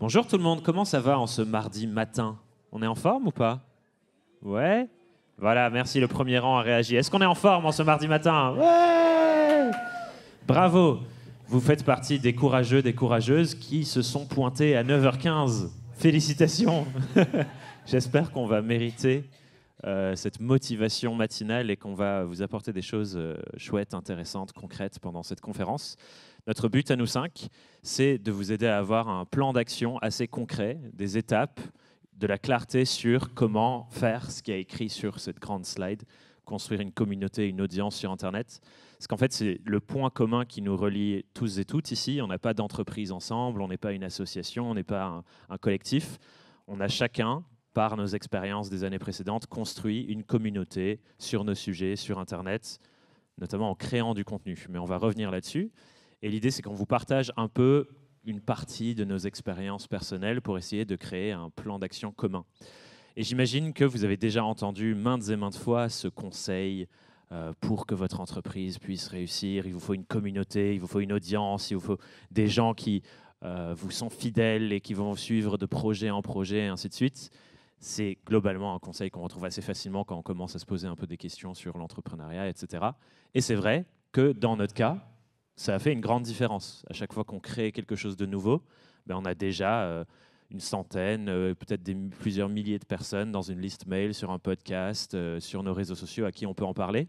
Bonjour tout le monde, comment ça va en ce mardi matin On est en forme ou pas Ouais Voilà, merci, le premier rang a réagi. Est-ce qu'on est en forme en ce mardi matin Ouais Bravo Vous faites partie des courageux, des courageuses qui se sont pointés à 9h15. Félicitations J'espère qu'on va mériter euh, cette motivation matinale et qu'on va vous apporter des choses euh, chouettes, intéressantes, concrètes pendant cette conférence. Notre but à nous cinq, c'est de vous aider à avoir un plan d'action assez concret, des étapes, de la clarté sur comment faire ce qui est écrit sur cette grande slide, construire une communauté, une audience sur Internet. Parce qu'en fait, c'est le point commun qui nous relie tous et toutes ici. On n'a pas d'entreprise ensemble, on n'est pas une association, on n'est pas un, collectif. On a chacun, par nos expériences des années précédentes, construit une communauté sur nos sujets, sur Internet, notamment en créant du contenu. Mais on va revenir là-dessus. Et l'idée, c'est qu'on vous partage un peu une partie de nos expériences personnelles pour essayer de créer un plan d'action commun. Et j'imagine que vous avez déjà entendu maintes et maintes fois ce conseil euh, pour que votre entreprise puisse réussir. Il vous faut une communauté, il vous faut une audience, il vous faut des gens qui euh, vous sont fidèles et qui vont suivre de projet en projet, et ainsi de suite. C'est globalement un conseil qu'on retrouve assez facilement quand on commence à se poser un peu des questions sur l'entrepreneuriat, etc. Et c'est vrai que dans notre cas, ça a fait une grande différence. À chaque fois qu'on crée quelque chose de nouveau, ben, on a déjà euh, une centaine, euh, peut-être plusieurs milliers de personnes dans une liste mail, sur un podcast, euh, sur nos réseaux sociaux à qui on peut en parler.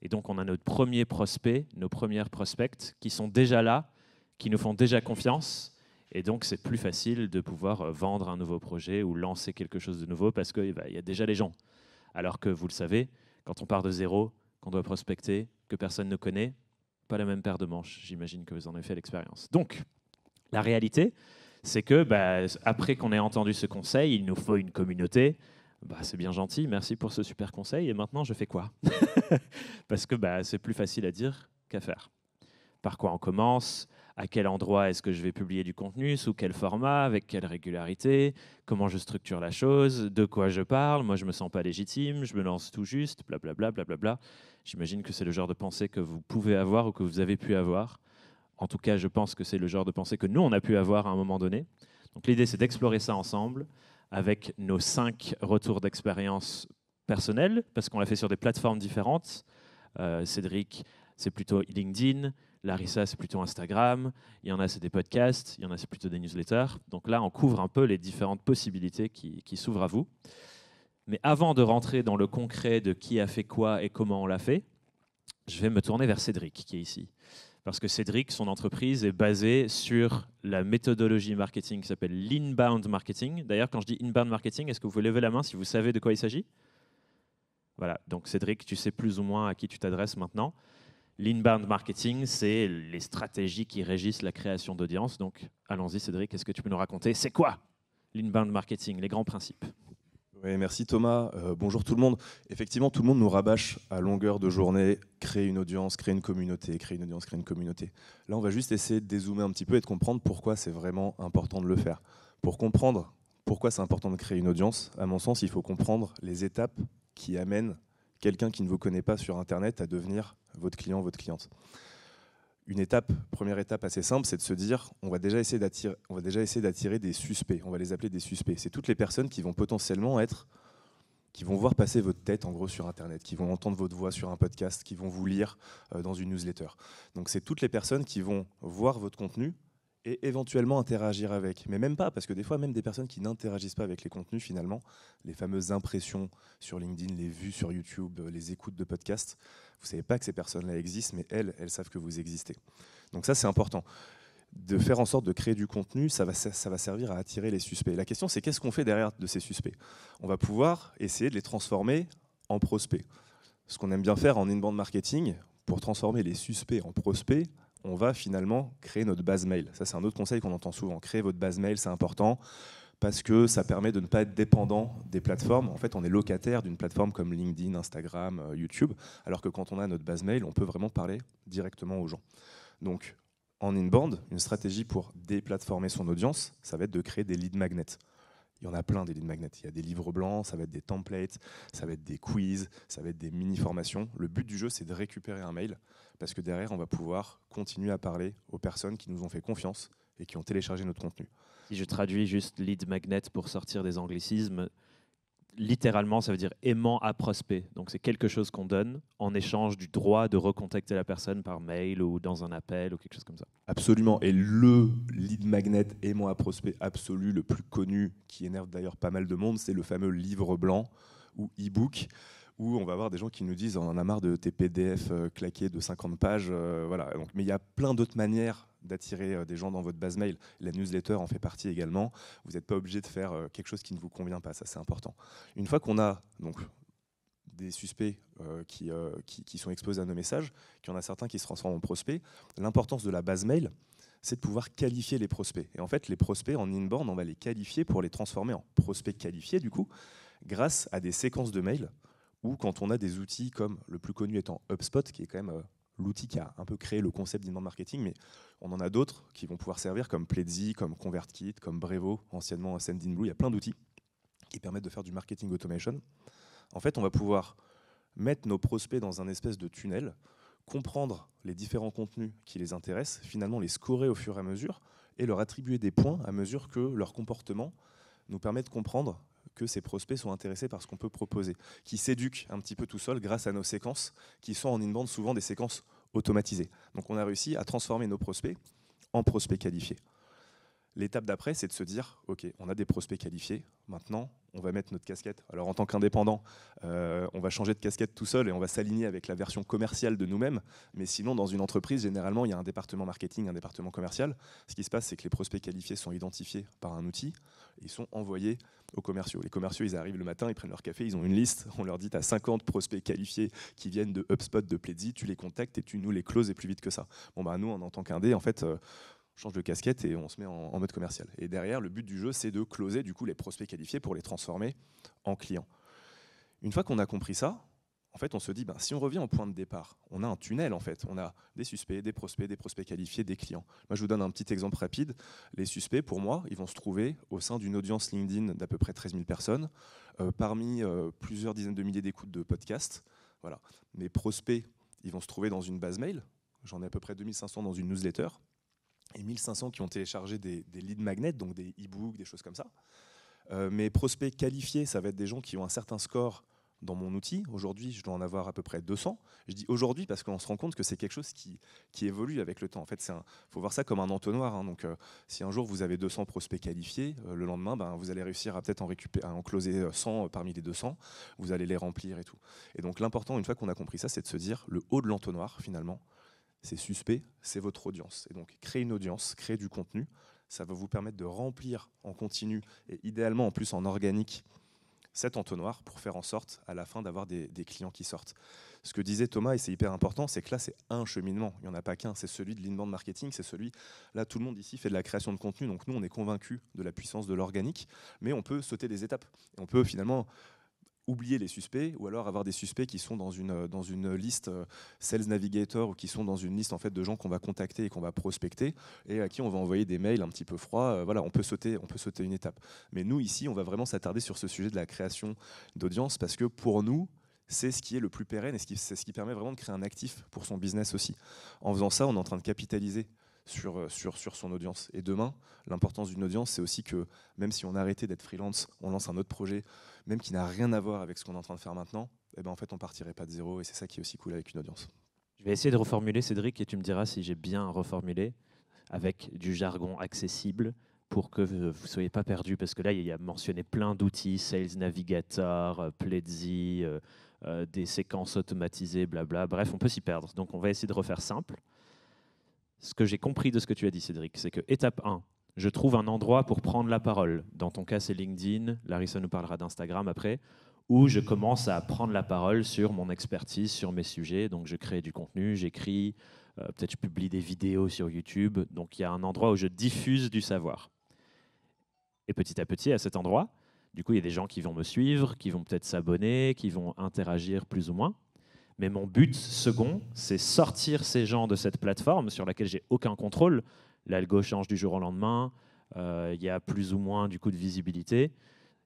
Et donc, on a notre premier prospect, nos premières prospects qui sont déjà là, qui nous font déjà confiance. Et donc, c'est plus facile de pouvoir vendre un nouveau projet ou lancer quelque chose de nouveau parce qu'il bah, il y a déjà les gens. Alors que, vous le savez, quand on part de zéro, qu'on doit prospecter, que personne ne connaît, pas la même paire de manches. J'imagine que vous en avez fait l'expérience. Donc, la réalité, c'est que bah, après qu'on ait entendu ce conseil, il nous faut une communauté. Bah, c'est bien gentil, merci pour ce super conseil. Et maintenant, je fais quoi Parce que bah, c'est plus facile à dire qu'à faire. Par quoi on commence à quel endroit est-ce que je vais publier du contenu, sous quel format, avec quelle régularité, comment je structure la chose, de quoi je parle, moi je me sens pas légitime, je me lance tout juste, blablabla. Bla, J'imagine que c'est le genre de pensée que vous pouvez avoir ou que vous avez pu avoir. En tout cas, je pense que c'est le genre de pensée que nous, on a pu avoir à un moment donné. Donc l'idée, c'est d'explorer ça ensemble avec nos cinq retours d'expérience personnels, parce qu'on l'a fait sur des plateformes différentes. Euh, Cédric, c'est plutôt LinkedIn. Larissa, c'est plutôt Instagram. Il y en a, c'est des podcasts. Il y en a, c'est plutôt des newsletters. Donc là, on couvre un peu les différentes possibilités qui, s'ouvrent à vous. Mais avant de rentrer dans le concret de qui a fait quoi et comment on l'a fait, je vais me tourner vers Cédric, qui est ici. Parce que Cédric, son entreprise est basée sur la méthodologie marketing qui s'appelle l'inbound marketing. D'ailleurs, quand je dis inbound marketing, est-ce que vous levez la main si vous savez de quoi il s'agit Voilà, donc Cédric, tu sais plus ou moins à qui tu t'adresses maintenant. L'inbound marketing, c'est les stratégies qui régissent la création d'audience. Donc, allons-y, Cédric, est-ce que tu peux nous raconter C'est quoi l'inbound marketing, les grands principes oui, merci Thomas. Euh, bonjour tout le monde. Effectivement, tout le monde nous rabâche à longueur de journée, créer une audience, créer une communauté, créer une audience, créer une communauté. Là, on va juste essayer de dézoomer un petit peu et de comprendre pourquoi c'est vraiment important de le faire. Pour comprendre pourquoi c'est important de créer une audience, à mon sens, il faut comprendre les étapes qui amènent quelqu'un qui ne vous connaît pas sur Internet à devenir votre client, votre cliente. Une étape, première étape assez simple, c'est de se dire, on va déjà essayer d'attirer, on va déjà essayer d'attirer des suspects. On va les appeler des suspects. C'est toutes les personnes qui vont potentiellement être, qui vont voir passer votre tête en gros sur Internet, qui vont entendre votre voix sur un podcast, qui vont vous lire euh, dans une newsletter. Donc c'est toutes les personnes qui vont voir votre contenu, et éventuellement interagir avec. Mais même pas, parce que des fois, même des personnes qui n'interagissent pas avec les contenus, finalement, les fameuses impressions sur LinkedIn, les vues sur YouTube, euh, les écoutes de podcasts, vous ne savez pas que ces personnes-là existent, mais elles, elles savent que vous existez. Donc ça, c'est important. De faire en sorte de créer du contenu, ça va, ça va servir à attirer les suspects. La question, c'est qu'est-ce qu'on fait derrière de ces suspects On va pouvoir essayer de les transformer en prospects. Ce qu'on aime bien faire en inbound marketing, pour transformer les suspects en prospects, on va finalement créer notre base mail. Ça, c'est un autre conseil qu'on entend souvent. Créer votre base mail, c'est important parce que ça permet de ne pas être dépendant des plateformes. En fait, on est locataire d'une plateforme comme LinkedIn, Instagram, euh, YouTube, alors que quand on a notre base mail, on peut vraiment parler directement aux gens. Donc, en inbound, une stratégie pour déplatformer son audience, ça va être de créer des lead magnets. Il y en a plein des lead magnets. Il y a des livres blancs, ça va être des templates, ça va être des quiz, ça va être des mini-formations. Le but du jeu, c'est de récupérer un mail parce que derrière, on va pouvoir continuer à parler aux personnes qui nous ont fait confiance et qui ont téléchargé notre contenu. Si je traduis juste lead magnet pour sortir des anglicismes, littéralement, ça veut dire aimant à prospect. Donc c'est quelque chose qu'on donne en échange du droit de recontacter la personne par mail ou dans un appel ou quelque chose comme ça. Absolument. Et le lead magnet aimant à prospect absolu, le plus connu, qui énerve d'ailleurs pas mal de monde, c'est le fameux livre blanc ou e-book où on va avoir des gens qui nous disent on en a marre de tes PDF euh, claqués de 50 pages. Euh, voilà. Donc, mais il y a plein d'autres manières d'attirer euh, des gens dans votre base mail. La newsletter en fait partie également. Vous n'êtes pas obligé de faire euh, quelque chose qui ne vous convient pas, ça c'est important. Une fois qu'on a donc des suspects euh, qui, qui, sont exposés à nos messages, qu'il y en a certains qui se transforment en prospects, l'importance de la base mail, c'est de pouvoir qualifier les prospects. Et en fait, les prospects en inbound, on va les qualifier pour les transformer en prospects qualifiés, du coup, grâce à des séquences de mails ou quand on a des outils comme le plus connu étant HubSpot, qui est quand même l'outil qui a un peu créé le concept d'inbound marketing, mais on en a d'autres qui vont pouvoir servir comme Pledzi, comme ConvertKit, comme Brevo, anciennement Sendinblue. Il y a plein d'outils qui permettent de faire du marketing automation. En fait, on va pouvoir mettre nos prospects dans un espèce de tunnel, comprendre les différents contenus qui les intéressent, finalement les scorer au fur et à mesure et leur attribuer des points à mesure que leur comportement nous permet de comprendre que ces prospects sont intéressés par ce qu'on peut proposer, qui s'éduquent un petit peu tout seul grâce à nos séquences, qui sont en bande souvent des séquences automatisées. Donc on a réussi à transformer nos prospects en prospects qualifiés. L'étape d'après, c'est de se dire, OK, on a des prospects qualifiés, maintenant, on va mettre notre casquette. Alors en tant qu'indépendant, euh, on va changer de casquette tout seul et on va s'aligner avec la version commerciale de nous-mêmes. Mais sinon, dans une entreprise, généralement, il y a un département marketing, un département commercial. Ce qui se passe, c'est que les prospects qualifiés sont identifiés par un outil ils sont envoyés aux commerciaux. Les commerciaux, ils arrivent le matin, ils prennent leur café, ils ont une liste. On leur dit, tu as 50 prospects qualifiés qui viennent de HubSpot, de Pledzi, tu les contactes et tu nous les closes et plus vite que ça. Bon, bah, nous, en tant qu'indé, en fait... Euh, change de casquette et on se met en, mode commercial. Et derrière, le but du jeu, c'est de closer du coup les prospects qualifiés pour les transformer en clients. Une fois qu'on a compris ça, en fait, on se dit, ben, si on revient au point de départ, on a un tunnel en fait. On a des suspects, des prospects, des prospects qualifiés, des clients. Moi, je vous donne un petit exemple rapide. Les suspects, pour moi, ils vont se trouver au sein d'une audience LinkedIn d'à peu près 13 000 personnes, euh, parmi euh, plusieurs dizaines de milliers d'écoutes de podcasts. Voilà. Mes prospects, ils vont se trouver dans une base mail. J'en ai à peu près 2500 dans une newsletter et 1500 qui ont téléchargé des, des lead magnets, donc des e-books, des choses comme ça. Euh, mes prospects qualifiés, ça va être des gens qui ont un certain score dans mon outil. Aujourd'hui, je dois en avoir à peu près 200. Je dis aujourd'hui parce qu'on se rend compte que c'est quelque chose qui, évolue avec le temps. En fait, il faut voir ça comme un entonnoir. Hein. Donc, euh, si un jour vous avez 200 prospects qualifiés, euh, le lendemain, ben, vous allez réussir à peut-être en récupérer, en closer 100 parmi les 200. Vous allez les remplir et tout. Et donc, l'important, une fois qu'on a compris ça, c'est de se dire le haut de l'entonnoir, finalement, c'est suspect, c'est votre audience. Et donc, créer une audience, créer du contenu, ça va vous permettre de remplir en continu et idéalement en plus en organique cet entonnoir pour faire en sorte à la fin d'avoir des, clients qui sortent. Ce que disait Thomas, et c'est hyper important, c'est que là c'est un cheminement, il n'y en a pas qu'un, c'est celui de l'inbound marketing, c'est celui, là tout le monde ici fait de la création de contenu, donc nous on est convaincus de la puissance de l'organique, mais on peut sauter des étapes. On peut finalement oublier les suspects ou alors avoir des suspects qui sont dans une, euh, dans une liste euh, Sales Navigator ou qui sont dans une liste en fait de gens qu'on va contacter et qu'on va prospecter et à qui on va envoyer des mails un petit peu froids. Euh, voilà, on peut sauter, on peut sauter une étape. Mais nous ici, on va vraiment s'attarder sur ce sujet de la création d'audience parce que pour nous, c'est ce qui est le plus pérenne et c'est ce qui permet vraiment de créer un actif pour son business aussi. En faisant ça, on est en train de capitaliser euh, sur, son audience. Et demain, l'importance d'une audience, c'est aussi que même si on arrêtait d'être freelance, on lance un autre projet, même qui n'a rien à voir avec ce qu'on est en train de faire maintenant, et eh ben en fait, on partirait pas de zéro. Et c'est ça qui est aussi cool avec une audience. Je vais essayer de reformuler, Cédric, et tu me diras si j'ai bien reformulé avec du jargon accessible pour que vous ne soyez pas perdus parce que là, il y a mentionné plein d'outils, Sales Navigator, euh, Pledzi, euh, des séquences automatisées, blabla. Bref, on peut s'y perdre. Donc, on va essayer de refaire simple ce que j'ai compris de ce que tu as dit, Cédric, c'est que étape 1, je trouve un endroit pour prendre la parole. Dans ton cas, c'est LinkedIn. Larissa nous parlera d'Instagram après, où je commence à prendre la parole sur mon expertise, sur mes sujets. Donc, je crée du contenu, j'écris, euh, peut-être je publie des vidéos sur YouTube. Donc, il y a un endroit où je diffuse du savoir. Et petit à petit, à cet endroit, du coup, il y a des gens qui vont me suivre, qui vont peut-être s'abonner, qui vont interagir plus ou moins. Mais mon but second, c'est sortir ces gens de cette plateforme sur laquelle j'ai aucun contrôle. L'algo change du jour au lendemain, euh, il y a plus ou moins du coup de visibilité.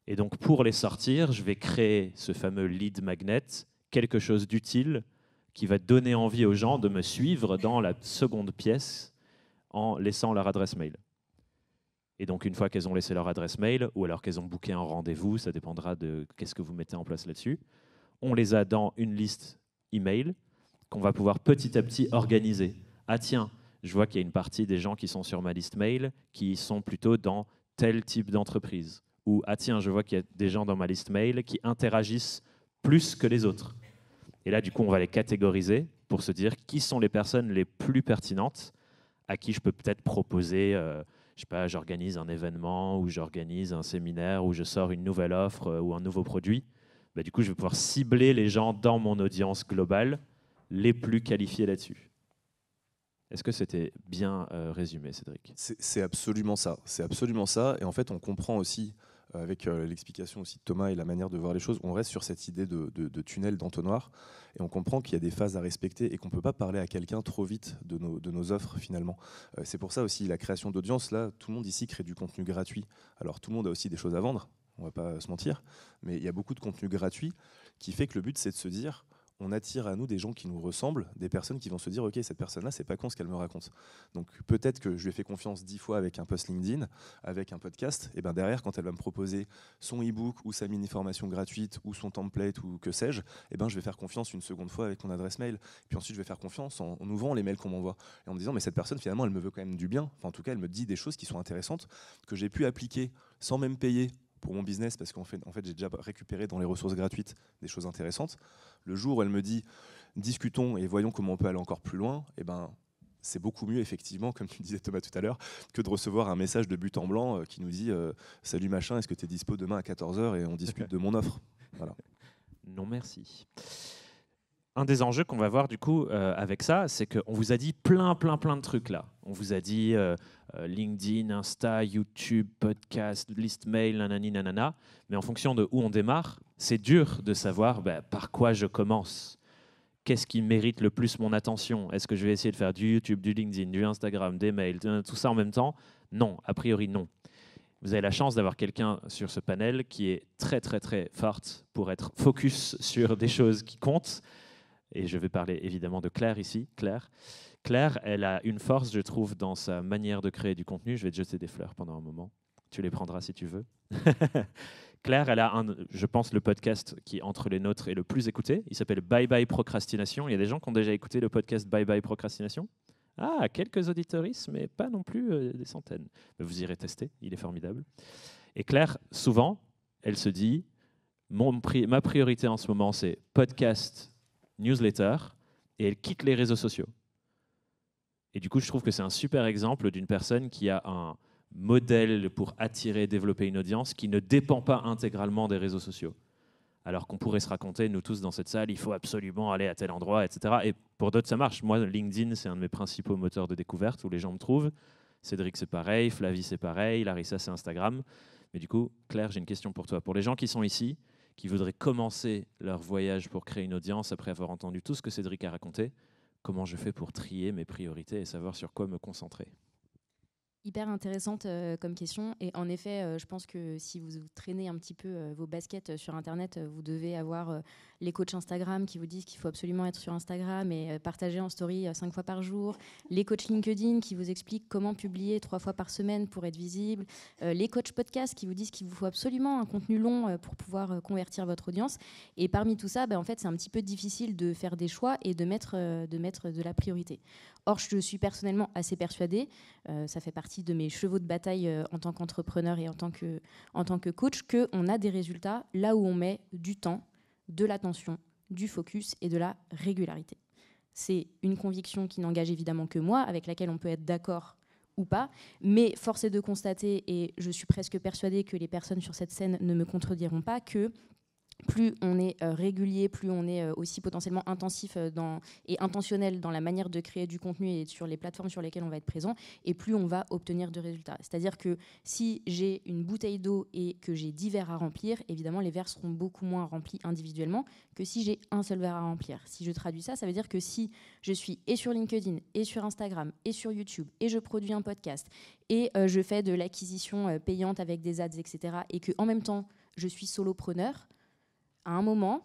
Et donc pour les sortir, je vais créer ce fameux lead magnet, quelque chose d'utile qui va donner envie aux gens de me suivre dans la seconde pièce en laissant leur adresse mail. Et donc une fois qu'elles ont laissé leur adresse mail ou alors qu'elles ont booké un rendez-vous, ça dépendra de qu'est-ce que vous mettez en place là-dessus, on les a dans une liste email qu'on va pouvoir petit à petit organiser. Ah tiens, je vois qu'il y a une partie des gens qui sont sur ma liste mail qui sont plutôt dans tel type d'entreprise. Ou ah tiens, je vois qu'il y a des gens dans ma liste mail qui interagissent plus que les autres. Et là, du coup, on va les catégoriser pour se dire qui sont les personnes les plus pertinentes à qui je peux peut-être proposer, euh, je sais pas, j'organise un événement ou j'organise un séminaire ou je sors une nouvelle offre euh, ou un nouveau produit. Bah, du coup, je vais pouvoir cibler les gens dans mon audience globale les plus qualifiés là-dessus. Est-ce que c'était bien euh, résumé, Cédric C'est absolument ça. C'est absolument ça. Et en fait, on comprend aussi, euh, avec euh, l'explication aussi de Thomas et la manière de voir les choses, on reste sur cette idée de, tunnel, d'entonnoir. Et on comprend qu'il y a des phases à respecter et qu'on ne peut pas parler à quelqu'un trop vite de nos, de nos offres, finalement. C'est pour ça aussi la création d'audience. Là, tout le monde ici crée du contenu gratuit. Alors, tout le monde a aussi des choses à vendre on va pas se mentir, mais il y a beaucoup de contenu gratuit qui fait que le but c'est de se dire on attire à nous des gens qui nous ressemblent, des personnes qui vont se dire ok cette personne-là c'est pas con ce qu'elle me raconte. Donc peut-être que je lui ai fait confiance dix fois avec un post LinkedIn, avec un podcast, et ben derrière quand elle va me proposer son e-book ou sa mini formation gratuite ou son template ou que sais-je, et ben je vais faire confiance une seconde fois avec mon adresse mail. Puis ensuite je vais faire confiance en, ouvrant les mails qu'on m'envoie et en me disant mais cette personne finalement elle me veut quand même du bien. Enfin, en tout cas elle me dit des choses qui sont intéressantes que j'ai pu appliquer sans même payer pour mon business parce qu'en fait, j'ai déjà récupéré dans les ressources gratuites des choses intéressantes. Le jour où elle me dit discutons et voyons comment on peut aller encore plus loin, eh ben c'est beaucoup mieux effectivement, comme tu disais Thomas tout à l'heure, que de recevoir un message de but en blanc euh, qui nous dit euh, salut machin, est-ce que tu es dispo demain à 14h et on discute de mon offre. Non merci un des enjeux qu'on va voir du coup euh, avec ça, c'est qu'on vous a dit plein, plein, plein de trucs là. On vous a dit euh, euh, LinkedIn, Insta, YouTube, podcast, list mail, nanani, nanana. Mais en fonction de où on démarre, c'est dur de savoir bah, par quoi je commence. Qu'est-ce qui mérite le plus mon attention Est-ce que je vais essayer de faire du YouTube, du LinkedIn, du Instagram, des mails, tout ça en même temps Non, a priori non. Vous avez la chance d'avoir quelqu'un sur ce panel qui est très très très forte pour être focus sur des choses qui comptent et je vais parler évidemment de Claire ici. Claire, Claire elle a une force, je trouve, dans sa manière de créer du contenu. Je vais te jeter des fleurs pendant un moment. Tu les prendras si tu veux. Claire, elle a, un, je pense, le podcast qui, entre les nôtres, est le plus écouté. Il s'appelle Bye Bye Procrastination. Il y a des gens qui ont déjà écouté le podcast Bye Bye Procrastination Ah, quelques auditoristes, mais pas non plus euh, des centaines. Mais vous irez tester, il est formidable. Et Claire, souvent, elle se dit, mon, ma priorité en ce moment, c'est podcast, newsletter et elle quitte les réseaux sociaux. Et du coup, je trouve que c'est un super exemple d'une personne qui a un modèle pour attirer développer une audience qui ne dépend pas intégralement des réseaux sociaux. Alors qu'on pourrait se raconter, nous tous dans cette salle, il faut absolument aller à tel endroit, etc. Et pour d'autres, ça marche. Moi, LinkedIn, c'est un de mes principaux moteurs de découverte où les gens me trouvent. Cédric, c'est pareil. Flavie, c'est pareil. Larissa, c'est Instagram. Mais du coup, Claire, j'ai une question pour toi. Pour les gens qui sont ici, qui voudraient commencer leur voyage pour créer une audience après avoir entendu tout ce que Cédric a raconté, comment je fais pour trier mes priorités et savoir sur quoi me concentrer hyper intéressante euh, comme question. Et en effet, euh, je pense que si vous, traînez un petit peu euh, vos baskets sur Internet, vous devez avoir les coachs Instagram qui vous disent qu'il faut absolument être sur Instagram et partager en story cinq fois par jour. Les coachs LinkedIn qui vous expliquent comment publier trois fois par semaine pour être visible. les coachs podcast qui vous disent qu'il vous faut absolument un contenu long pour pouvoir convertir votre audience. Et parmi tout ça, ben, en fait, c'est un petit peu difficile de faire des choix et de mettre, de, mettre de la priorité. Or, je suis personnellement assez persuadée, euh, ça fait partie de mes chevaux de bataille euh, en tant qu'entrepreneur et en tant que, en tant que coach, qu'on a des résultats là où on met du temps, de l'attention, du focus et de la régularité. C'est une conviction qui n'engage évidemment que moi, avec laquelle on peut être d'accord ou pas, mais force est de constater, et je suis presque persuadée que les personnes sur cette scène ne me contrediront pas, que plus on est euh, régulier, plus on est euh, aussi potentiellement intensif euh, et intentionnel dans la manière de créer du contenu et sur les plateformes sur lesquelles on va être présent, et plus on va obtenir de résultats. C'est-à-dire que si j'ai une bouteille d'eau et que j'ai 10 verres à remplir, évidemment les verres seront beaucoup moins remplis individuellement que si j'ai un seul verre à remplir. Si je traduis ça, ça veut dire que si je suis et sur LinkedIn, et sur Instagram, et sur YouTube, et je produis un podcast, et je fais de l'acquisition payante avec des ads, etc., et que en même temps je suis solopreneur, à un moment,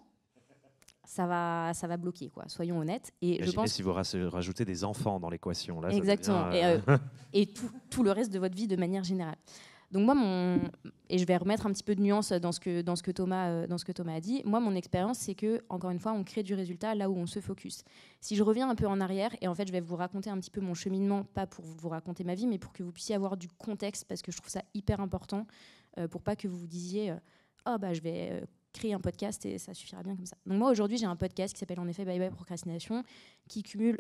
ça va, ça va bloquer, quoi. Soyons honnêtes. Et je pense si vous rajoutez des enfants dans l'équation, là. Exactement. Et, euh, euh, et tout, le reste de votre vie de manière générale. Donc moi, mon et je vais remettre un petit peu de nuance dans ce que dans ce que Thomas euh, dans ce que Thomas a dit. Moi, mon expérience, c'est que encore une fois, on crée du résultat là où on se focus. Si je reviens un peu en arrière, et en fait, je vais vous raconter un petit peu mon cheminement, pas pour vous raconter ma vie, mais pour que vous puissiez avoir du contexte, parce que je trouve ça hyper important, pour pas que vous vous disiez. Oh bah, je vais créer un podcast et ça suffira bien comme ça. Donc moi aujourd'hui j'ai un podcast qui s'appelle en effet Bye Bye Procrastination qui cumule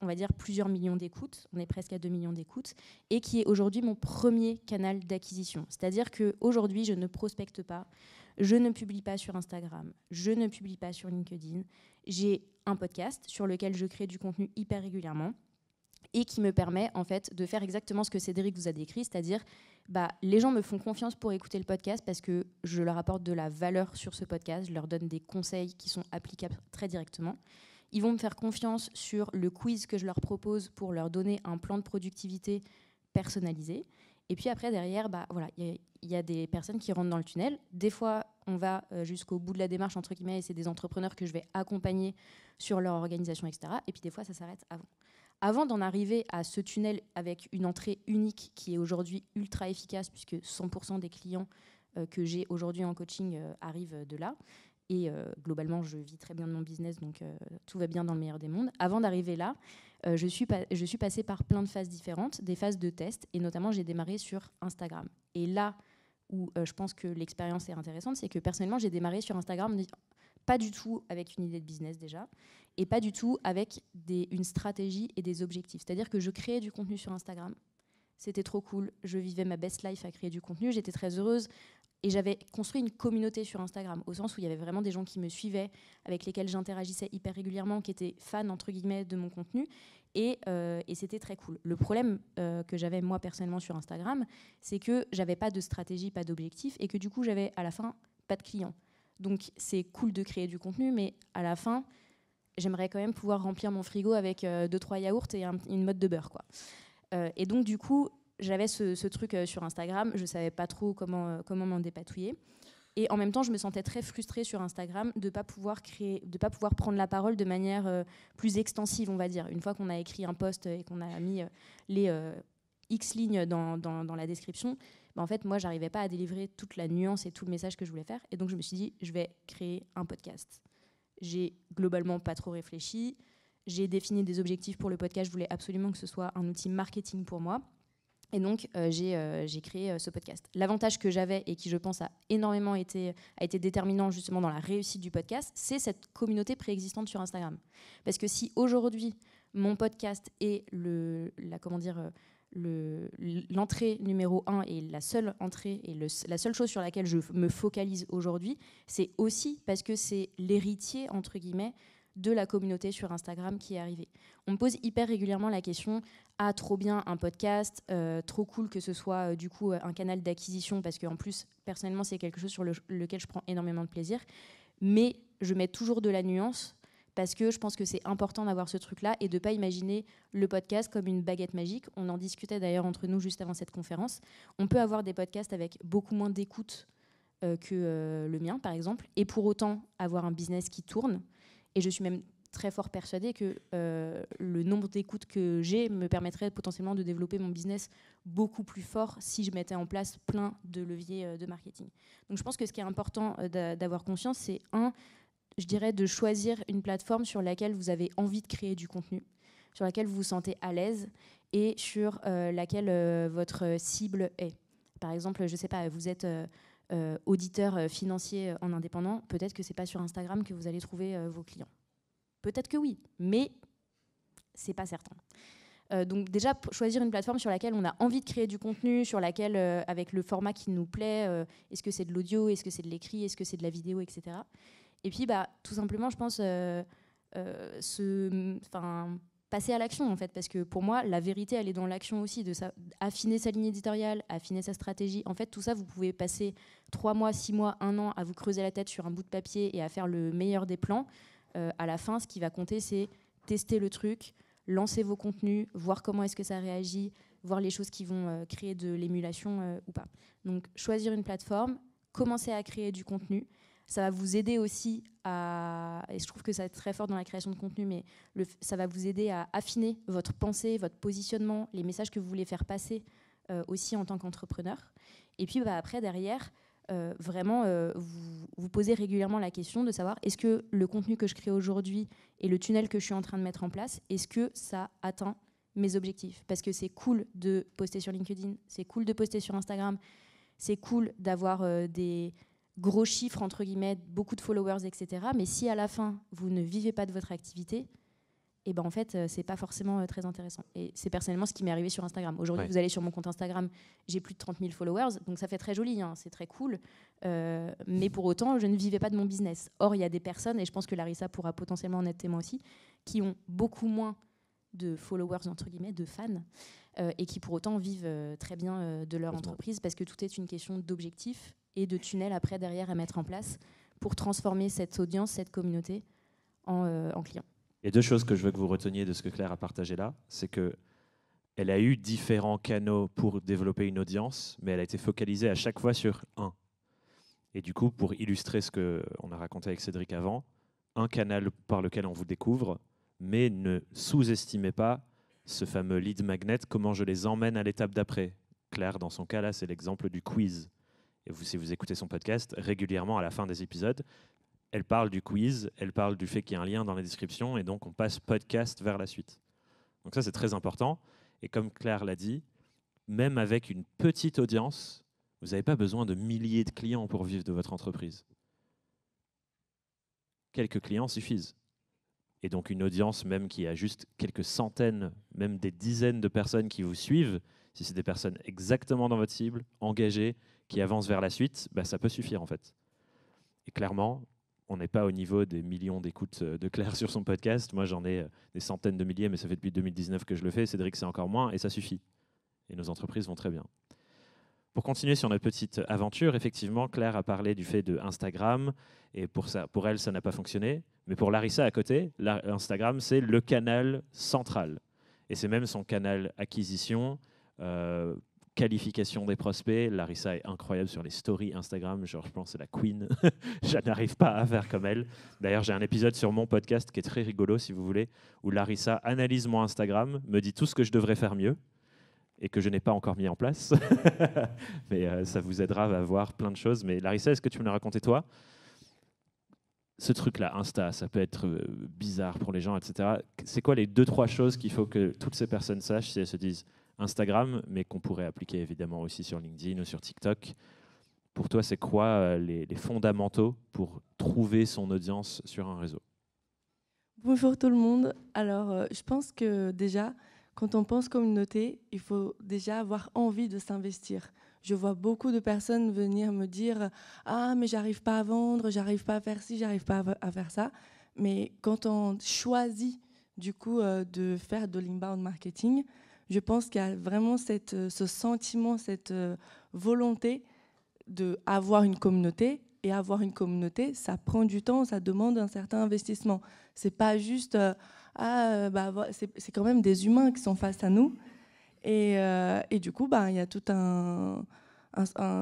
on va dire plusieurs millions d'écoutes, on est presque à 2 millions d'écoutes, et qui est aujourd'hui mon premier canal d'acquisition. C'est-à-dire qu'aujourd'hui, je ne prospecte pas, je ne publie pas sur Instagram, je ne publie pas sur LinkedIn, j'ai un podcast sur lequel je crée du contenu hyper régulièrement, et qui me permet en fait de faire exactement ce que Cédric vous a décrit, c'est-à-dire bah, les gens me font confiance pour écouter le podcast parce que je leur apporte de la valeur sur ce podcast, je leur donne des conseils qui sont applicables très directement. Ils vont me faire confiance sur le quiz que je leur propose pour leur donner un plan de productivité personnalisé. Et puis après, derrière, bah, voilà, il y, y, a des personnes qui rentrent dans le tunnel. Des fois, on va euh, jusqu'au bout de la démarche, entre guillemets, et c'est des entrepreneurs que je vais accompagner sur leur organisation, etc. Et puis des fois, ça s'arrête avant. Avant d'en arriver à ce tunnel avec une entrée unique qui est aujourd'hui ultra efficace puisque 100% des clients euh, que j'ai aujourd'hui en coaching euh, arrivent de là, et euh, globalement je vis très bien de mon business, donc tout va bien dans le meilleur des mondes, avant d'arriver là, je, suis je suis passée par plein de phases différentes, des phases de test, et notamment j'ai démarré sur Instagram. Et là où je pense que l'expérience est intéressante, c'est que personnellement j'ai démarré sur Instagram pas du tout avec une idée de business déjà, et pas du tout avec une stratégie et des objectifs. C'est-à-dire que je créais du contenu sur Instagram, c'était trop cool, je vivais ma best life à créer du contenu, j'étais très heureuse, et j'avais construit une communauté sur Instagram, au sens où il y avait vraiment des gens qui me suivaient, avec lesquels j'interagissais hyper régulièrement, qui étaient fans, entre guillemets, de mon contenu, et, euh, c'était très cool. Le problème euh, que j'avais moi personnellement sur Instagram, c'est que j'avais pas de stratégie, pas d'objectif, et que du coup j'avais à la fin pas de clients. Donc c'est cool de créer du contenu, mais à la fin, j'aimerais quand même pouvoir remplir mon frigo avec 2 euh, deux trois yaourts et une mode de beurre, quoi. Euh, et donc du coup, j'avais ce, truc euh, sur Instagram, je savais pas trop comment comment m'en dépatouiller. Et en même temps, je me sentais très frustrée sur Instagram de pas pouvoir créer, de pas pouvoir prendre la parole de manière plus extensive, on va dire. Une fois qu'on a écrit un post et qu'on a mis les X lignes dans, dans la description, bah, en fait, moi, j'arrivais pas à délivrer toute la nuance et tout le message que je voulais faire. Et donc, je me suis dit, je vais créer un podcast. J'ai globalement pas trop réfléchi. J'ai défini des objectifs pour le podcast. Je voulais absolument que ce soit un outil marketing pour moi. Et donc, euh, euh, j'ai créé euh, ce podcast. L'avantage que j'avais et qui, je pense, a énormément été, a été déterminant justement dans la réussite du podcast, c'est cette communauté préexistante sur Instagram. Parce que si aujourd'hui, mon podcast est le, la, comment dire, l'entrée numéro un et la seule entrée et la seule chose sur laquelle je me focalise aujourd'hui, c'est aussi parce que c'est l'héritier, entre guillemets, de la communauté sur Instagram qui est arrivé. On me pose hyper régulièrement la question ah trop bien un podcast, euh, trop cool que ce soit euh, du coup euh, un canal d'acquisition parce qu'en plus personnellement c'est quelque chose sur lequel je prends énormément de plaisir, mais je mets toujours de la nuance parce que je pense que c'est important d'avoir ce truc-là et de ne pas imaginer le podcast comme une baguette magique. On en discutait d'ailleurs entre nous juste avant cette conférence. On peut avoir des podcasts avec beaucoup moins d'écoute euh, que euh, le mien, par exemple, et pour autant avoir un business qui tourne. Et je suis même très fort persuadée que euh, le nombre d'écoutes que j'ai me permettrait potentiellement de développer mon business beaucoup plus fort si je mettais en place plein de leviers de marketing. Donc je pense que ce qui est important d'avoir conscience, c'est un, je dirais, de choisir une plateforme sur laquelle vous avez envie de créer du contenu, sur laquelle vous vous sentez à l'aise et sur euh, laquelle euh, votre cible est. Par exemple, je ne sais pas, vous êtes euh, auditeur financier en indépendant, peut-être que ce n'est pas sur Instagram que vous allez trouver vos clients. Peut-être que oui, mais ce n'est pas certain. donc déjà, choisir une plateforme sur laquelle on a envie de créer du contenu, sur laquelle, avec le format qui nous plaît, est-ce que c'est de l'audio, est-ce que c'est de l'écrit, est-ce que c'est de la vidéo, etc. Et puis, bah, tout simplement, je pense, euh, euh, passer à l'action, en fait, parce que pour moi, la vérité, elle est dans l'action aussi, de sa, affiner sa ligne éditoriale, affiner sa stratégie. En fait, tout ça, vous pouvez passer trois mois, six mois, un an à vous creuser la tête sur un bout de papier et à faire le meilleur des plans. Euh, à la fin, ce qui va compter, c'est tester le truc, lancer vos contenus, voir comment est-ce que ça réagit, voir les choses qui vont créer de l'émulation ou pas. Donc, choisir une plateforme, commencer à créer du contenu ça va vous aider aussi à, et je trouve que ça est très fort dans la création de contenu, mais ça va vous aider à affiner votre pensée, votre positionnement, les messages que vous voulez faire passer euh, aussi en tant qu'entrepreneur. Et puis bah, après, derrière, euh, vraiment euh, vous, vous posez régulièrement la question de savoir est-ce que le contenu que je crée aujourd'hui et le tunnel que je suis en train de mettre en place, est-ce que ça atteint mes objectifs Parce que c'est cool de poster sur LinkedIn, c'est cool de poster sur Instagram, c'est cool d'avoir des, gros chiffres, entre guillemets, beaucoup de followers, etc. Mais si à la fin, vous ne vivez pas de votre activité, et eh ben en fait, euh, c'est pas forcément euh, très intéressant. Et c'est personnellement ce qui m'est arrivé sur Instagram. Aujourd'hui, vous allez sur mon compte Instagram, j'ai plus de 30 000 followers, donc ça fait très joli, hein, c'est très cool. Euh, mais pour autant, je ne vivais pas de mon business. Or, il y a des personnes, et je pense que Larissa pourra potentiellement en être témoin aussi, qui ont beaucoup moins de followers, entre guillemets, de fans, et qui pour autant vivent très bien de leur entreprise, parce que tout est une question d'objectif et de tunnels après derrière à mettre en place pour transformer cette audience, cette communauté en, euh, en client. et deux choses que je veux que vous reteniez de ce que Claire a partagé là, c'est que elle a eu différents canaux pour développer une audience, mais elle a été focalisée à chaque fois sur un. Et du coup, pour illustrer ce qu'on a raconté avec Cédric avant, un canal par lequel on vous découvre, mais ne sous-estimez pas ce fameux lead magnet, comment je les emmène à l'étape d'après. Claire, dans son cas, là, c'est l'exemple du quiz et si vous écoutez son podcast, régulièrement à la fin des épisodes, elle parle du quiz, elle parle du fait qu'il y a un lien dans la description, et donc on passe podcast vers la suite. Donc ça, c'est très important. Et comme Claire l'a dit, même avec une petite audience, vous n'avez pas besoin de milliers de clients pour vivre de votre entreprise. Quelques clients suffisent. Et donc une audience même qui a juste quelques centaines, même des dizaines de personnes qui vous suivent, si c'est des personnes exactement dans votre cible, engagées, avance vers la suite, bah, ça peut suffire en fait. Et clairement, on n'est pas au niveau des millions d'écoutes euh, de Claire sur son podcast. Moi, j'en ai euh, des centaines de milliers, mais ça fait depuis 2019 que je le fais. Cédric, c'est encore moins, et ça suffit. Et nos entreprises vont très bien. Pour continuer sur notre petite aventure, effectivement, Claire a parlé du fait de Instagram, et pour, ça, pour elle, ça n'a pas fonctionné. Mais pour Larissa à côté, Instagram, c'est le canal central. Et c'est même son canal acquisition euh, qualification des prospects. Larissa est incroyable sur les stories Instagram. je pense que c'est la queen. je n'arrive pas à faire comme elle. D'ailleurs, j'ai un épisode sur mon podcast qui est très rigolo, si vous voulez, où Larissa analyse mon Instagram, me dit tout ce que je devrais faire mieux et que je n'ai pas encore mis en place. Mais euh, ça vous aidera à voir plein de choses. Mais Larissa, est-ce que tu me l'as raconté toi ce truc-là, Insta, ça peut être euh, bizarre pour les gens, etc. C'est quoi les deux, trois choses qu'il faut que toutes ces personnes sachent si elles se disent Instagram, mais qu'on pourrait appliquer évidemment aussi sur LinkedIn ou sur TikTok. Pour toi, c'est quoi euh, les, fondamentaux pour trouver son audience sur un réseau Bonjour tout le monde. Alors, euh, je pense que déjà, quand on pense communauté, il faut déjà avoir envie de s'investir. Je vois beaucoup de personnes venir me dire Ah, mais j'arrive pas à vendre, j'arrive pas à faire ci, j'arrive pas à faire ça. Mais quand on choisit du coup euh, de faire de l'inbound marketing, je pense qu'il y a vraiment cette, euh, ce sentiment, cette euh, volonté d'avoir une communauté. Et avoir une communauté, ça prend du temps, ça demande un certain investissement. C'est pas juste, euh, ah, bah, c'est quand même des humains qui sont face à nous. Et, du coup, bah, il y a toute un,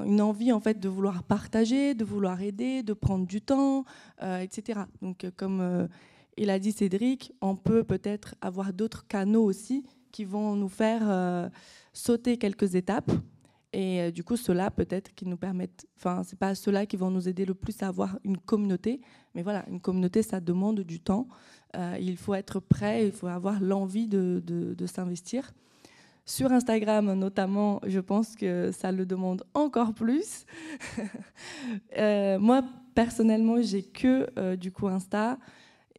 une envie en fait de vouloir partager, de vouloir aider, de prendre du temps, etc. Donc, comme il a dit Cédric, on peut peut-être avoir d'autres canaux aussi qui vont nous faire euh, sauter quelques étapes. Et euh, du coup, ceux-là, peut-être, qui nous permettent. Enfin, c'est pas ceux-là qui vont nous aider le plus à avoir une communauté. Mais voilà, une communauté, ça demande du temps. Euh, il faut être prêt, il faut avoir l'envie de, de, de s'investir. Sur Instagram, notamment, je pense que ça le demande encore plus. moi, personnellement, j'ai que du coup Insta.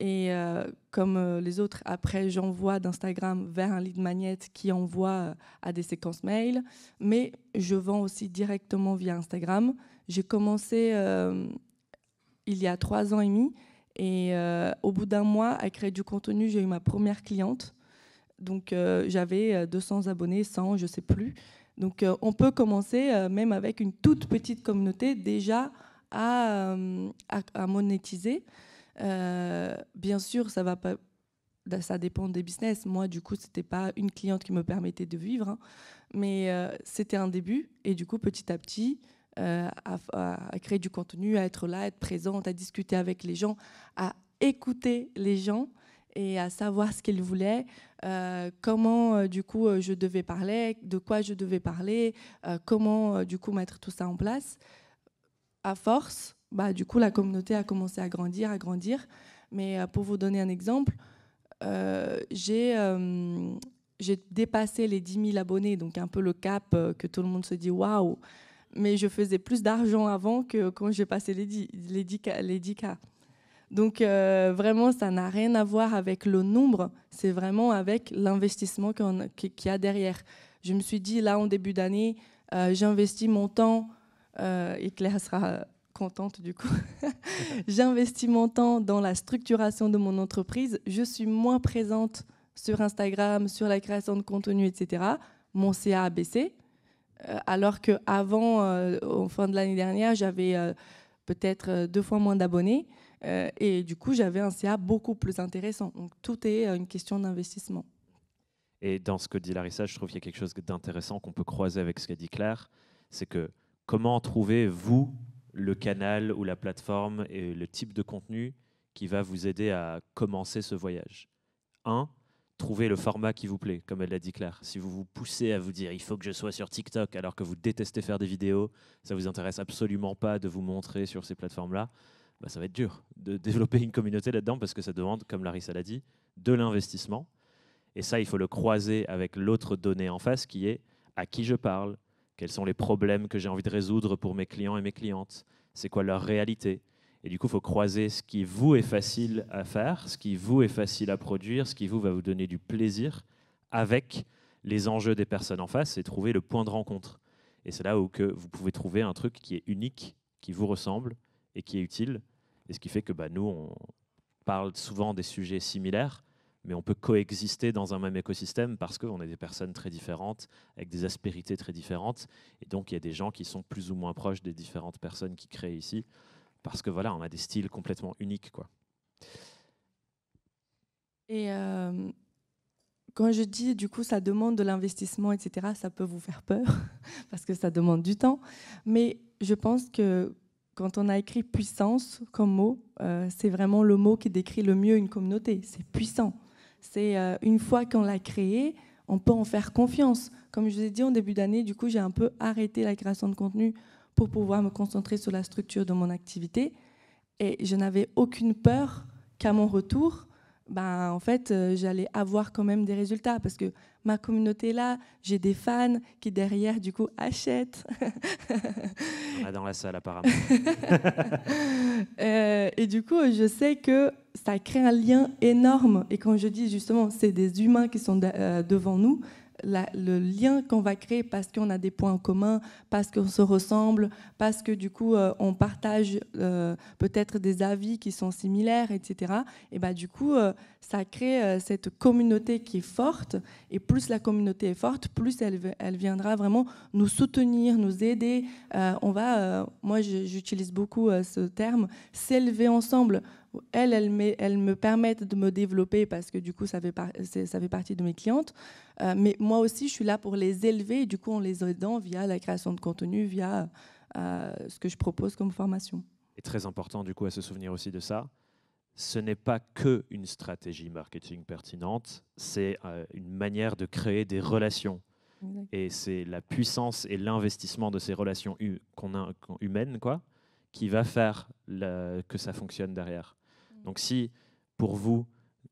Et euh, comme euh, les autres, après, j'envoie d'Instagram vers un lead magnet qui envoie euh, à des séquences mail. Mais je vends aussi directement via Instagram. J'ai commencé il y a trois ans et demi. Et au bout d'un mois, à créer du contenu, j'ai eu ma première cliente. Donc j'avais 200 abonnés, 100, je ne sais plus. Donc on peut commencer, même avec une toute petite communauté, déjà à, à monétiser. Euh, bien sûr, ça va pas. Bah, ça dépend des business. Moi, du coup, c'était pas une cliente qui me permettait de vivre, hein. mais euh, c'était un début. Et du coup, petit à petit, euh, à, créer du contenu, à être là, à être présente, à discuter avec les gens, à écouter les gens et à savoir ce qu'ils voulaient, comment du coup je devais parler, de quoi je devais parler, comment du coup mettre tout ça en place. À force, bah, du coup, la communauté a commencé à grandir, à grandir. Mais euh, pour vous donner un exemple, euh, euh, j'ai, dépassé les 10 000 abonnés, donc un peu le cap que tout le monde se dit waouh. Mais je faisais plus d'argent avant que quand j'ai passé les 10, les 10, les 10 cas. Donc vraiment, ça n'a rien à voir avec le nombre, c'est vraiment avec l'investissement qu'il y a derrière. Je me suis dit, là, en début d'année, j'investis mon temps, et Claire sera contente du coup. J'investis mon temps dans la structuration de mon entreprise. Je suis moins présente sur Instagram, sur la création de contenu, etc. Mon CA a baissé. Euh, alors qu'avant, avant, euh, au fin de l'année dernière, j'avais euh, peut-être deux fois moins d'abonnés. et du coup, j'avais un CA beaucoup plus intéressant. Donc tout est une question d'investissement. Et dans ce que dit Larissa, je trouve qu'il y a quelque chose d'intéressant qu'on peut croiser avec ce qu'a dit Claire. C'est que comment trouver, vous, le canal ou la plateforme et le type de contenu qui va vous aider à commencer ce voyage. Un, trouver le format qui vous plaît, comme elle l'a dit Claire. Si vous vous poussez à vous dire il faut que je sois sur TikTok alors que vous détestez faire des vidéos, ça ne vous intéresse absolument pas de vous montrer sur ces plateformes-là, bah, ça va être dur de développer une communauté là-dedans parce que ça demande, comme Larissa l'a dit, de l'investissement. Et ça, il faut le croiser avec l'autre donnée en face qui est à qui je parle, quels sont les problèmes que j'ai envie de résoudre pour mes clients et mes clientes C'est quoi leur réalité Et du coup, il faut croiser ce qui vous est facile à faire, ce qui vous est facile à produire, ce qui vous va vous donner du plaisir avec les enjeux des personnes en face et trouver le point de rencontre. Et c'est là où que vous pouvez trouver un truc qui est unique, qui vous ressemble et qui est utile. Et ce qui fait que bah, nous, on parle souvent des sujets similaires, mais on peut coexister dans un même écosystème parce qu'on est des personnes très différentes, avec des aspérités très différentes. Et donc, il y a des gens qui sont plus ou moins proches des différentes personnes qui créent ici, parce que voilà, on a des styles complètement uniques. Quoi. Et euh, quand je dis, du coup, ça demande de l'investissement, etc., ça peut vous faire peur, parce que ça demande du temps. Mais je pense que quand on a écrit puissance comme mot, euh, c'est vraiment le mot qui décrit le mieux une communauté. C'est puissant. C'est euh, une fois qu'on l'a créé, on peut en faire confiance. Comme je vous ai dit en début d'année, du coup, j'ai un peu arrêté la création de contenu pour pouvoir me concentrer sur la structure de mon activité. Et je n'avais aucune peur qu'à mon retour, ben, en fait, euh, j'allais avoir quand même des résultats parce que ma communauté là, j'ai des fans qui derrière, du coup, achètent. est dans la salle, apparemment. Euh, et du coup, je sais que ça crée un lien énorme. Et quand je dis justement, c'est des humains qui sont euh, devant nous, le lien qu'on va créer parce qu'on a des points communs parce qu'on se ressemble, parce que du coup euh, on partage euh, peut-être des avis qui sont similaires, etc. Et bah du coup euh, ça crée cette communauté qui est forte. Et plus la communauté est forte, plus elle, elle viendra vraiment nous soutenir, nous aider. on va, moi j'utilise beaucoup ce terme, s'élever ensemble elles, me permettent de me développer parce que du coup, ça fait, ça fait partie de mes clientes. Euh, mais moi aussi, je suis là pour les élever du coup, en les aidant via la création de contenu, via euh, ce que je propose comme formation. Et très important, du coup, à se souvenir aussi de ça, ce n'est pas que une stratégie marketing pertinente, c'est euh, une manière de créer des relations. Et c'est la puissance et l'investissement de ces relations humaines, quoi, qui va faire que ça fonctionne derrière. Donc si pour vous,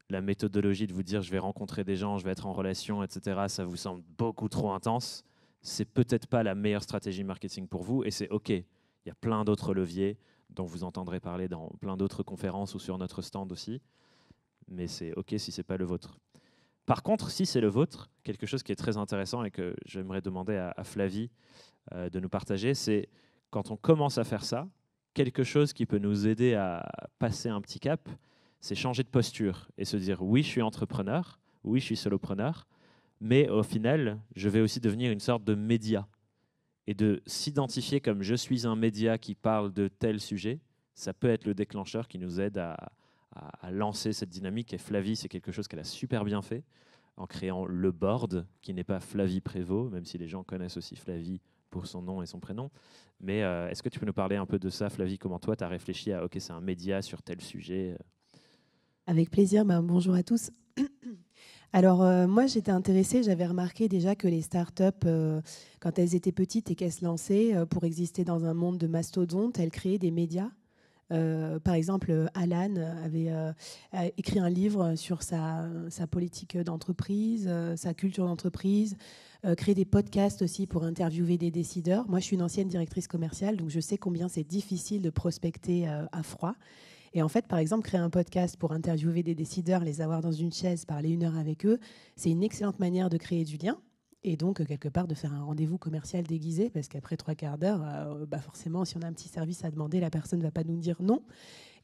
la méthodologie de vous dire je vais rencontrer des gens, je vais être en relation, etc., ça vous semble beaucoup trop intense, c'est peut-être pas la meilleure stratégie marketing pour vous et c'est OK. Il y a plein d'autres leviers dont vous entendrez parler dans plein d'autres conférences ou sur notre stand aussi, mais c'est OK si ce n'est pas le vôtre. Par contre, si c'est le vôtre, quelque chose qui est très intéressant et que j'aimerais demander à, Flavie euh, de nous partager, c'est quand on commence à faire ça, quelque chose qui peut nous aider à passer un petit cap, c'est changer de posture et se dire oui, je suis entrepreneur, oui, je suis solopreneur, mais au final, je vais aussi devenir une sorte de média. Et de s'identifier comme je suis un média qui parle de tel sujet, ça peut être le déclencheur qui nous aide à, lancer cette dynamique. Et Flavie, c'est quelque chose qu'elle a super bien fait en créant le board, qui n'est pas Flavie Prévost, même si les gens connaissent aussi Flavie pour son nom et son prénom. Mais euh, est-ce que tu peux nous parler un peu de ça, Flavie Comment toi, tu as réfléchi à, OK, c'est un média sur tel sujet euh? Avec plaisir, ben, bonjour à tous. Alors euh, moi j'étais intéressée, j'avais remarqué déjà que les startups, quand elles étaient petites et qu'elles se lançaient, pour exister dans un monde de mastodontes, elles créaient des médias euh, par exemple, Alan avait euh, écrit un livre sur sa, politique d'entreprise, euh, sa culture d'entreprise, créé des podcasts aussi pour interviewer des décideurs. Moi, je suis une ancienne directrice commerciale, donc je sais combien c'est difficile de prospecter à froid. Et en fait, par exemple, créer un podcast pour interviewer des décideurs, les avoir dans une chaise, parler une heure avec eux, c'est une excellente manière de créer du lien et donc, euh, quelque part, de faire un rendez-vous commercial déguisé, parce qu'après trois quarts d'heure, euh, bah forcément, si on a un petit service à demander, la personne ne va pas nous dire non.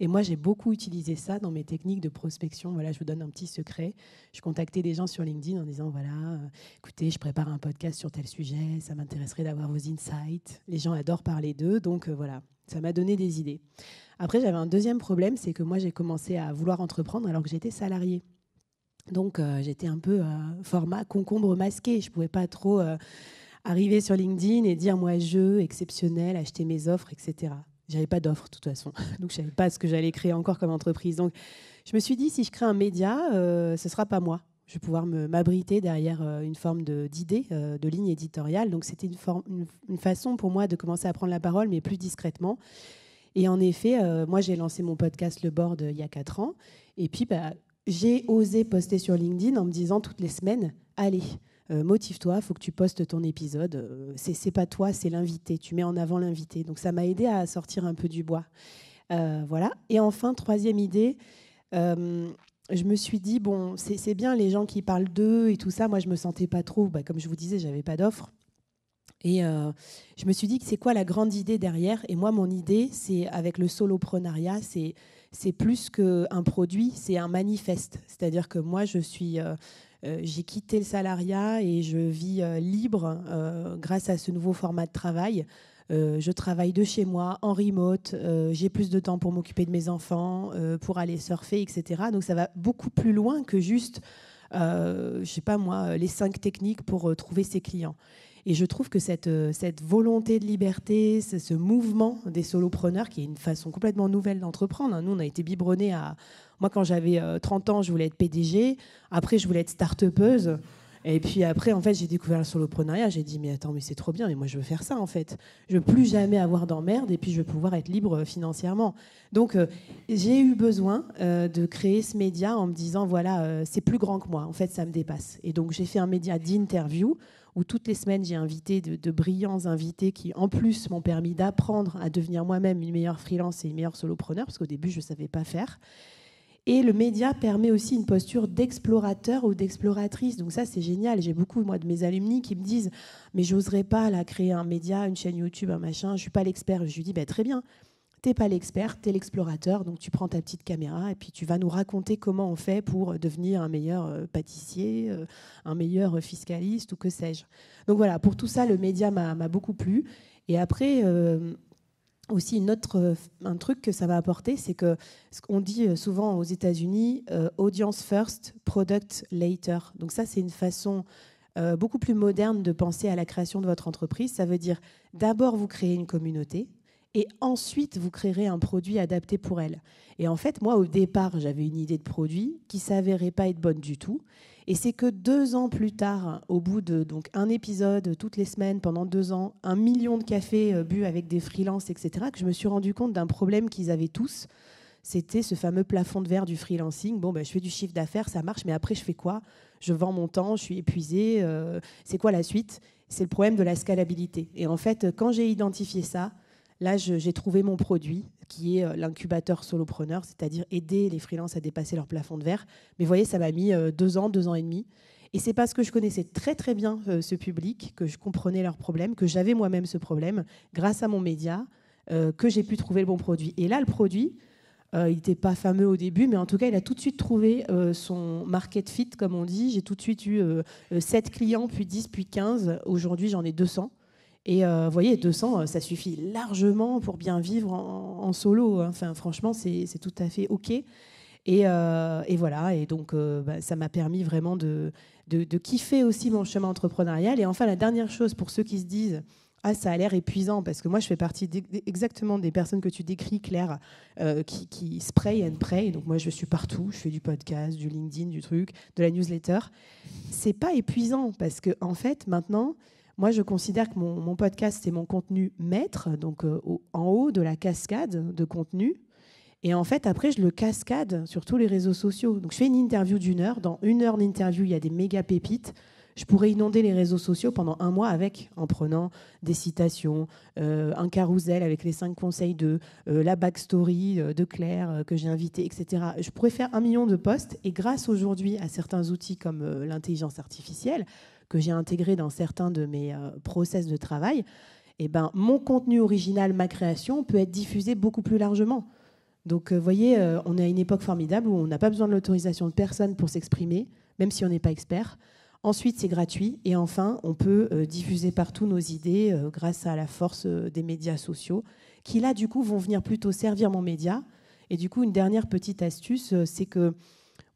Et moi, j'ai beaucoup utilisé ça dans mes techniques de prospection. Voilà, je vous donne un petit secret. Je contactais des gens sur LinkedIn en disant, voilà, euh, écoutez, je prépare un podcast sur tel sujet, ça m'intéresserait d'avoir vos insights. Les gens adorent parler d'eux, donc voilà, ça m'a donné des idées. Après, j'avais un deuxième problème, c'est que moi, j'ai commencé à vouloir entreprendre alors que j'étais salariée. Donc euh, j'étais un peu un euh, format concombre masqué. Je ne pouvais pas trop euh, arriver sur LinkedIn et dire moi je, exceptionnel, acheter mes offres, etc. J'avais pas d'offres de toute façon. Donc je savais pas ce que j'allais créer encore comme entreprise. Donc je me suis dit si je crée un média, ce ne sera pas moi. Je vais pouvoir m'abriter derrière une forme d'idée, de, ligne éditoriale. Donc c'était une, façon pour moi de commencer à prendre la parole, mais plus discrètement. Et en effet, moi, j'ai lancé mon podcast Le Board il y a 4 ans. Et puis, bah, j'ai osé poster sur LinkedIn en me disant toutes les semaines, allez, euh, motive-toi, faut que tu postes ton épisode. Euh, Ce c'est pas toi, c'est l'invité. Tu mets en avant l'invité. Donc ça m'a aidé à sortir un peu du bois. Euh, voilà. Et enfin, troisième idée. je me suis dit, bon, c'est bien les gens qui parlent d'eux et tout ça. Moi, je me sentais pas trop, bah, comme je vous disais, j'avais pas d'offre. Et je me suis dit, c'est quoi la grande idée derrière Et moi, mon idée, c'est avec le soloprenariat, c'est c'est plus qu'un produit, c'est un manifeste. C'est-à-dire que moi, je suis, euh, euh, j'ai quitté le salariat et je vis euh, libre grâce à ce nouveau format de travail. je travaille de chez moi en remote, j'ai plus de temps pour m'occuper de mes enfants, pour aller surfer, etc. Donc ça va beaucoup plus loin que juste, je sais pas moi, les cinq techniques pour trouver ses clients. Et je trouve que cette, euh, cette volonté de liberté, ce, mouvement des solopreneurs, qui est une façon complètement nouvelle d'entreprendre, hein. nous on a été biberonnés à... Moi quand j'avais 30 euh, ans, je voulais être PDG, après je voulais être start-upeuse. Et puis après, en fait, j'ai découvert le soloprenariat. J'ai dit, mais attends, mais c'est trop bien, mais moi, je veux faire ça, en fait. Je veux plus jamais avoir d'emmerde et puis je veux pouvoir être libre euh, financièrement. Donc, j'ai eu besoin de créer ce média en me disant, voilà, c'est plus grand que moi. En fait, ça me dépasse. Et donc, j'ai fait un média d'interview où toutes les semaines, j'ai invité de, brillants invités qui, en plus, m'ont permis d'apprendre à devenir moi-même une meilleure freelance et une meilleure solopreneur, parce qu'au début, je ne savais pas faire. Et le média permet aussi une posture d'explorateur ou d'exploratrice. Donc ça, c'est génial. J'ai beaucoup, moi, de mes alumni qui me disent, mais j'oserais pas créer un média, une chaîne YouTube, un machin, je ne suis pas l'expert. Je lui dis, bah, très bien, t'es pas l'expert, tu es l'explorateur, donc tu prends ta petite caméra et puis tu vas nous raconter comment on fait pour devenir un meilleur euh, pâtissier, euh, un meilleur euh, fiscaliste ou que sais-je. Donc voilà, pour tout ça, le média m'a beaucoup plu. Et après, aussi une autre, un truc que ça va apporter, c'est que ce qu'on dit souvent aux États-Unis, audience first, product later. Donc ça, c'est une façon beaucoup plus moderne de penser à la création de votre entreprise. Ça veut dire d'abord vous créez une communauté, et ensuite vous créerez un produit adapté pour elle. Et en fait, moi, au départ, j'avais une idée de produit qui s'avérait pas être bonne du tout. Et c'est que deux ans plus tard, au bout de donc un épisode toutes les semaines pendant deux ans, un million de cafés euh, bu avec des freelances, etc., que je me suis rendu compte d'un problème qu'ils avaient tous. C'était ce fameux plafond de verre du freelancing. Bon, ben, je fais du chiffre d'affaires, ça marche, mais après, je fais quoi Je vends mon temps, je suis épuisé. Euh, c'est quoi la suite C'est le problème de la scalabilité. Et en fait, quand j'ai identifié ça, Là, j'ai trouvé mon produit, qui est euh, l'incubateur solopreneur, c'est-à-dire aider les freelances à dépasser leur plafond de verre. Mais vous voyez, ça m'a mis euh, deux ans, deux ans et demi. Et c'est parce que je connaissais très très bien euh, ce public, que je comprenais leurs problèmes, que j'avais moi-même ce problème, grâce à mon média, que j'ai pu trouver le bon produit. Et là, le produit, il n'était pas fameux au début, mais en tout cas, il a tout de suite trouvé son market fit, comme on dit. J'ai tout de suite eu sept clients, puis 10, puis 15. Aujourd'hui, j'en ai 200. Et euh, vous voyez, 200, euh, ça suffit largement pour bien vivre en, solo. Hein. Enfin, franchement, c'est tout à fait OK. Et, euh, et voilà, et donc bah, ça m'a permis vraiment de, de, kiffer aussi mon chemin entrepreneurial. Et enfin, la dernière chose pour ceux qui se disent ah, ça a l'air épuisant, parce que moi, je fais partie exactement des personnes que tu décris, Claire, qui, qui, spray and pray. Donc, moi, je suis partout. Je fais du podcast, du LinkedIn, du truc, de la newsletter. C'est pas épuisant, parce que, en fait, maintenant, moi, je considère que mon, podcast, c'est mon contenu maître, donc euh, en haut de la cascade de contenu. Et en fait, après, je le cascade sur tous les réseaux sociaux. Donc, je fais une interview d'une heure. Dans une heure d'interview, il y a des méga pépites. Je pourrais inonder les réseaux sociaux pendant un mois avec, en prenant des citations, euh, un carrousel avec les cinq conseils de euh, la backstory de Claire que j'ai invité, etc. Je pourrais faire un million de posts. Et grâce aujourd'hui à certains outils comme l'intelligence artificielle, que j'ai intégré dans certains de mes euh, process de travail, eh ben, mon contenu original, ma création peut être diffusé beaucoup plus largement. Donc, vous euh, voyez, euh, on est à une époque formidable où on n'a pas besoin de l'autorisation de personne pour s'exprimer, même si on n'est pas expert. Ensuite, c'est gratuit. Et enfin, on peut diffuser partout nos idées grâce à la force des médias sociaux, qui là, du coup, vont venir plutôt servir mon média. Et du coup, une dernière petite astuce, c'est que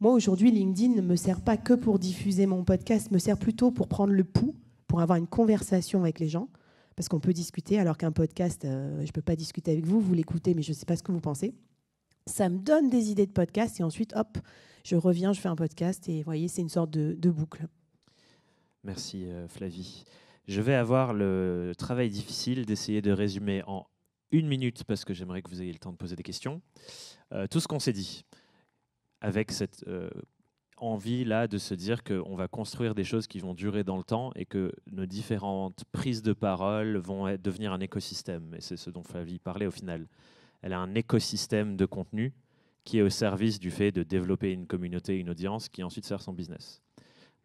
moi, aujourd'hui, LinkedIn ne me sert pas que pour diffuser mon podcast, me sert plutôt pour prendre le pouls, pour avoir une conversation avec les gens, parce qu'on peut discuter, alors qu'un podcast, euh, je ne peux pas discuter avec vous, vous l'écoutez, mais je ne sais pas ce que vous pensez. Ça me donne des idées de podcast, et ensuite, hop, je reviens, je fais un podcast, et vous voyez, c'est une sorte de, boucle. Merci, euh, Flavie. Je vais avoir le travail difficile d'essayer de résumer en une minute, parce que j'aimerais que vous ayez le temps de poser des questions, euh, tout ce qu'on s'est dit avec cette euh, envie là de se dire qu'on va construire des choses qui vont durer dans le temps et que nos différentes prises de parole vont devenir un écosystème. Et c'est ce dont Flavie parlait au final. Elle a un écosystème de contenu qui est au service du fait de développer une communauté, une audience qui ensuite sert son business.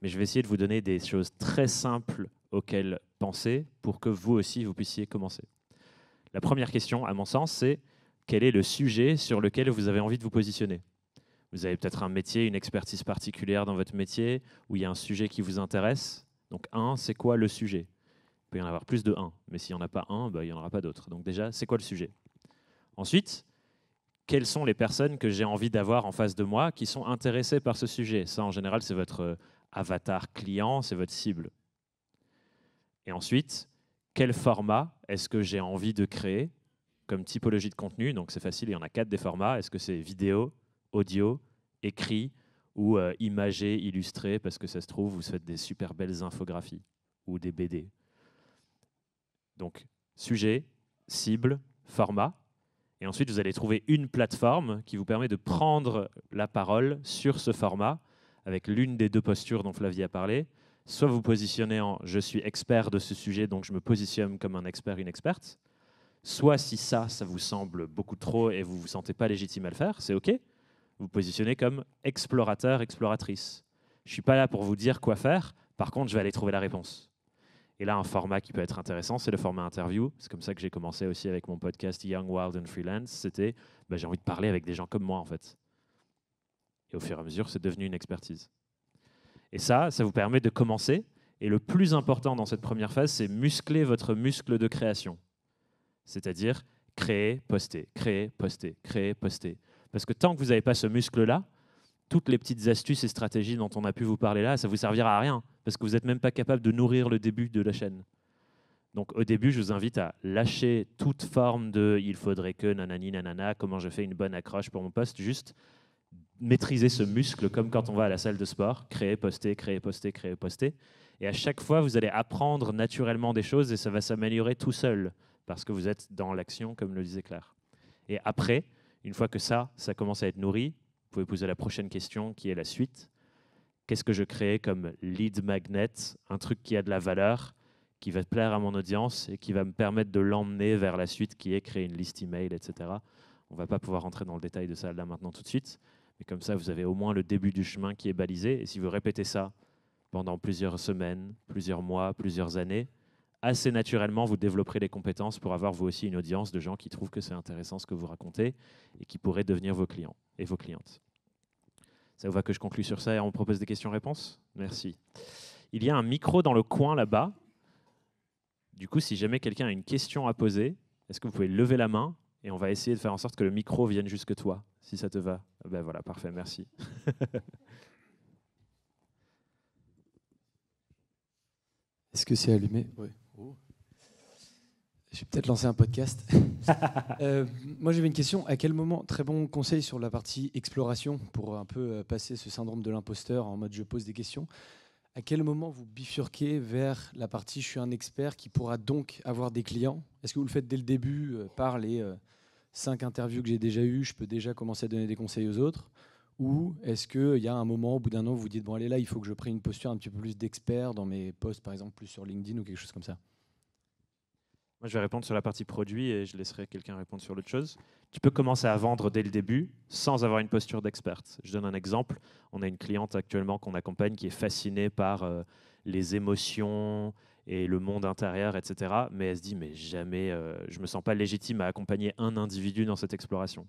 Mais je vais essayer de vous donner des choses très simples auxquelles penser pour que vous aussi vous puissiez commencer. La première question, à mon sens, c'est quel est le sujet sur lequel vous avez envie de vous positionner vous avez peut-être un métier, une expertise particulière dans votre métier, où il y a un sujet qui vous intéresse. Donc un, c'est quoi le sujet Il peut y en avoir plus de un, mais s'il n'y en a pas un, bah, il n'y en aura pas d'autres. Donc déjà, c'est quoi le sujet Ensuite, quelles sont les personnes que j'ai envie d'avoir en face de moi qui sont intéressées par ce sujet Ça, en général, c'est votre euh, avatar client, c'est votre cible. Et ensuite, quel format est-ce que j'ai envie de créer comme typologie de contenu Donc c'est facile, il y en a quatre des formats. Est-ce que c'est vidéo, audio, écrit ou euh, imagé, illustré, parce que ça se trouve, vous faites des super belles infographies ou des BD. Donc, sujet, cible, format. Et ensuite, vous allez trouver une plateforme qui vous permet de prendre la parole sur ce format avec l'une des deux postures dont Flavie a parlé. Soit vous positionnez en je suis expert de ce sujet, donc je me positionne comme un expert, une experte. Soit si ça, ça vous semble beaucoup trop et vous ne vous sentez pas légitime à le faire, c'est OK vous positionnez comme explorateur, exploratrice. Je ne suis pas là pour vous dire quoi faire, par contre, je vais aller trouver la réponse. Et là, un format qui peut être intéressant, c'est le format interview. C'est comme ça que j'ai commencé aussi avec mon podcast Young, Wild and Freelance. C'était, bah, j'ai envie de parler avec des gens comme moi, en fait. Et au fur et à mesure, c'est devenu une expertise. Et ça, ça vous permet de commencer. Et le plus important dans cette première phase, c'est muscler votre muscle de création. C'est-à-dire créer, poster, créer, poster, créer, poster. Parce que tant que vous n'avez pas ce muscle-là, toutes les petites astuces et stratégies dont on a pu vous parler là, ça vous servira à rien, parce que vous n'êtes même pas capable de nourrir le début de la chaîne. Donc au début, je vous invite à lâcher toute forme de il faudrait que nanani nanana, comment je fais une bonne accroche pour mon poste, juste maîtriser ce muscle comme quand on va à la salle de sport, créer, poster, créer, poster, créer, poster. Et à chaque fois, vous allez apprendre naturellement des choses et ça va s'améliorer tout seul parce que vous êtes dans l'action, comme le disait Claire. Et après, une fois que ça, ça commence à être nourri, vous pouvez poser la prochaine question qui est la suite. Qu'est-ce que je crée comme lead magnet, un truc qui a de la valeur, qui va plaire à mon audience et qui va me permettre de l'emmener vers la suite qui est créer une liste email, etc. On ne va pas pouvoir rentrer dans le détail de ça là maintenant tout de suite, mais comme ça, vous avez au moins le début du chemin qui est balisé. Et si vous répétez ça pendant plusieurs semaines, plusieurs mois, plusieurs années, assez naturellement, vous développerez les compétences pour avoir vous aussi une audience de gens qui trouvent que c'est intéressant ce que vous racontez et qui pourraient devenir vos clients et vos clientes. Ça vous va que je conclue sur ça et on propose des questions-réponses Merci. Il y a un micro dans le coin là-bas. Du coup, si jamais quelqu'un a une question à poser, est-ce que vous pouvez lever la main et on va essayer de faire en sorte que le micro vienne jusque toi, si ça te va. Ah ben voilà, parfait, merci. Est-ce que c'est allumé Oui. Je vais peut-être lancer un podcast. Euh, moi, j'avais une question. À quel moment, très bon conseil sur la partie exploration pour un peu euh, passer ce syndrome de l'imposteur en mode je pose des questions. À quel moment vous bifurquez vers la partie je suis un expert qui pourra donc avoir des clients Est-ce que vous le faites dès le début euh, par les cinq interviews que j'ai déjà eues Je peux déjà commencer à donner des conseils aux autres ou est-ce qu'il y a un moment, au bout d'un an, vous vous dites, bon allez là, il faut que je prenne une posture un petit peu plus d'expert dans mes posts, par exemple, plus sur LinkedIn ou quelque chose comme ça je vais répondre sur la partie produit et je laisserai quelqu'un répondre sur l'autre chose. Tu peux commencer à vendre dès le début sans avoir une posture d'experte. Je donne un exemple. On a une cliente actuellement qu'on accompagne qui est fascinée par euh, les émotions et le monde intérieur, etc. Mais elle se dit, mais jamais, euh, je ne me sens pas légitime à accompagner un individu dans cette exploration.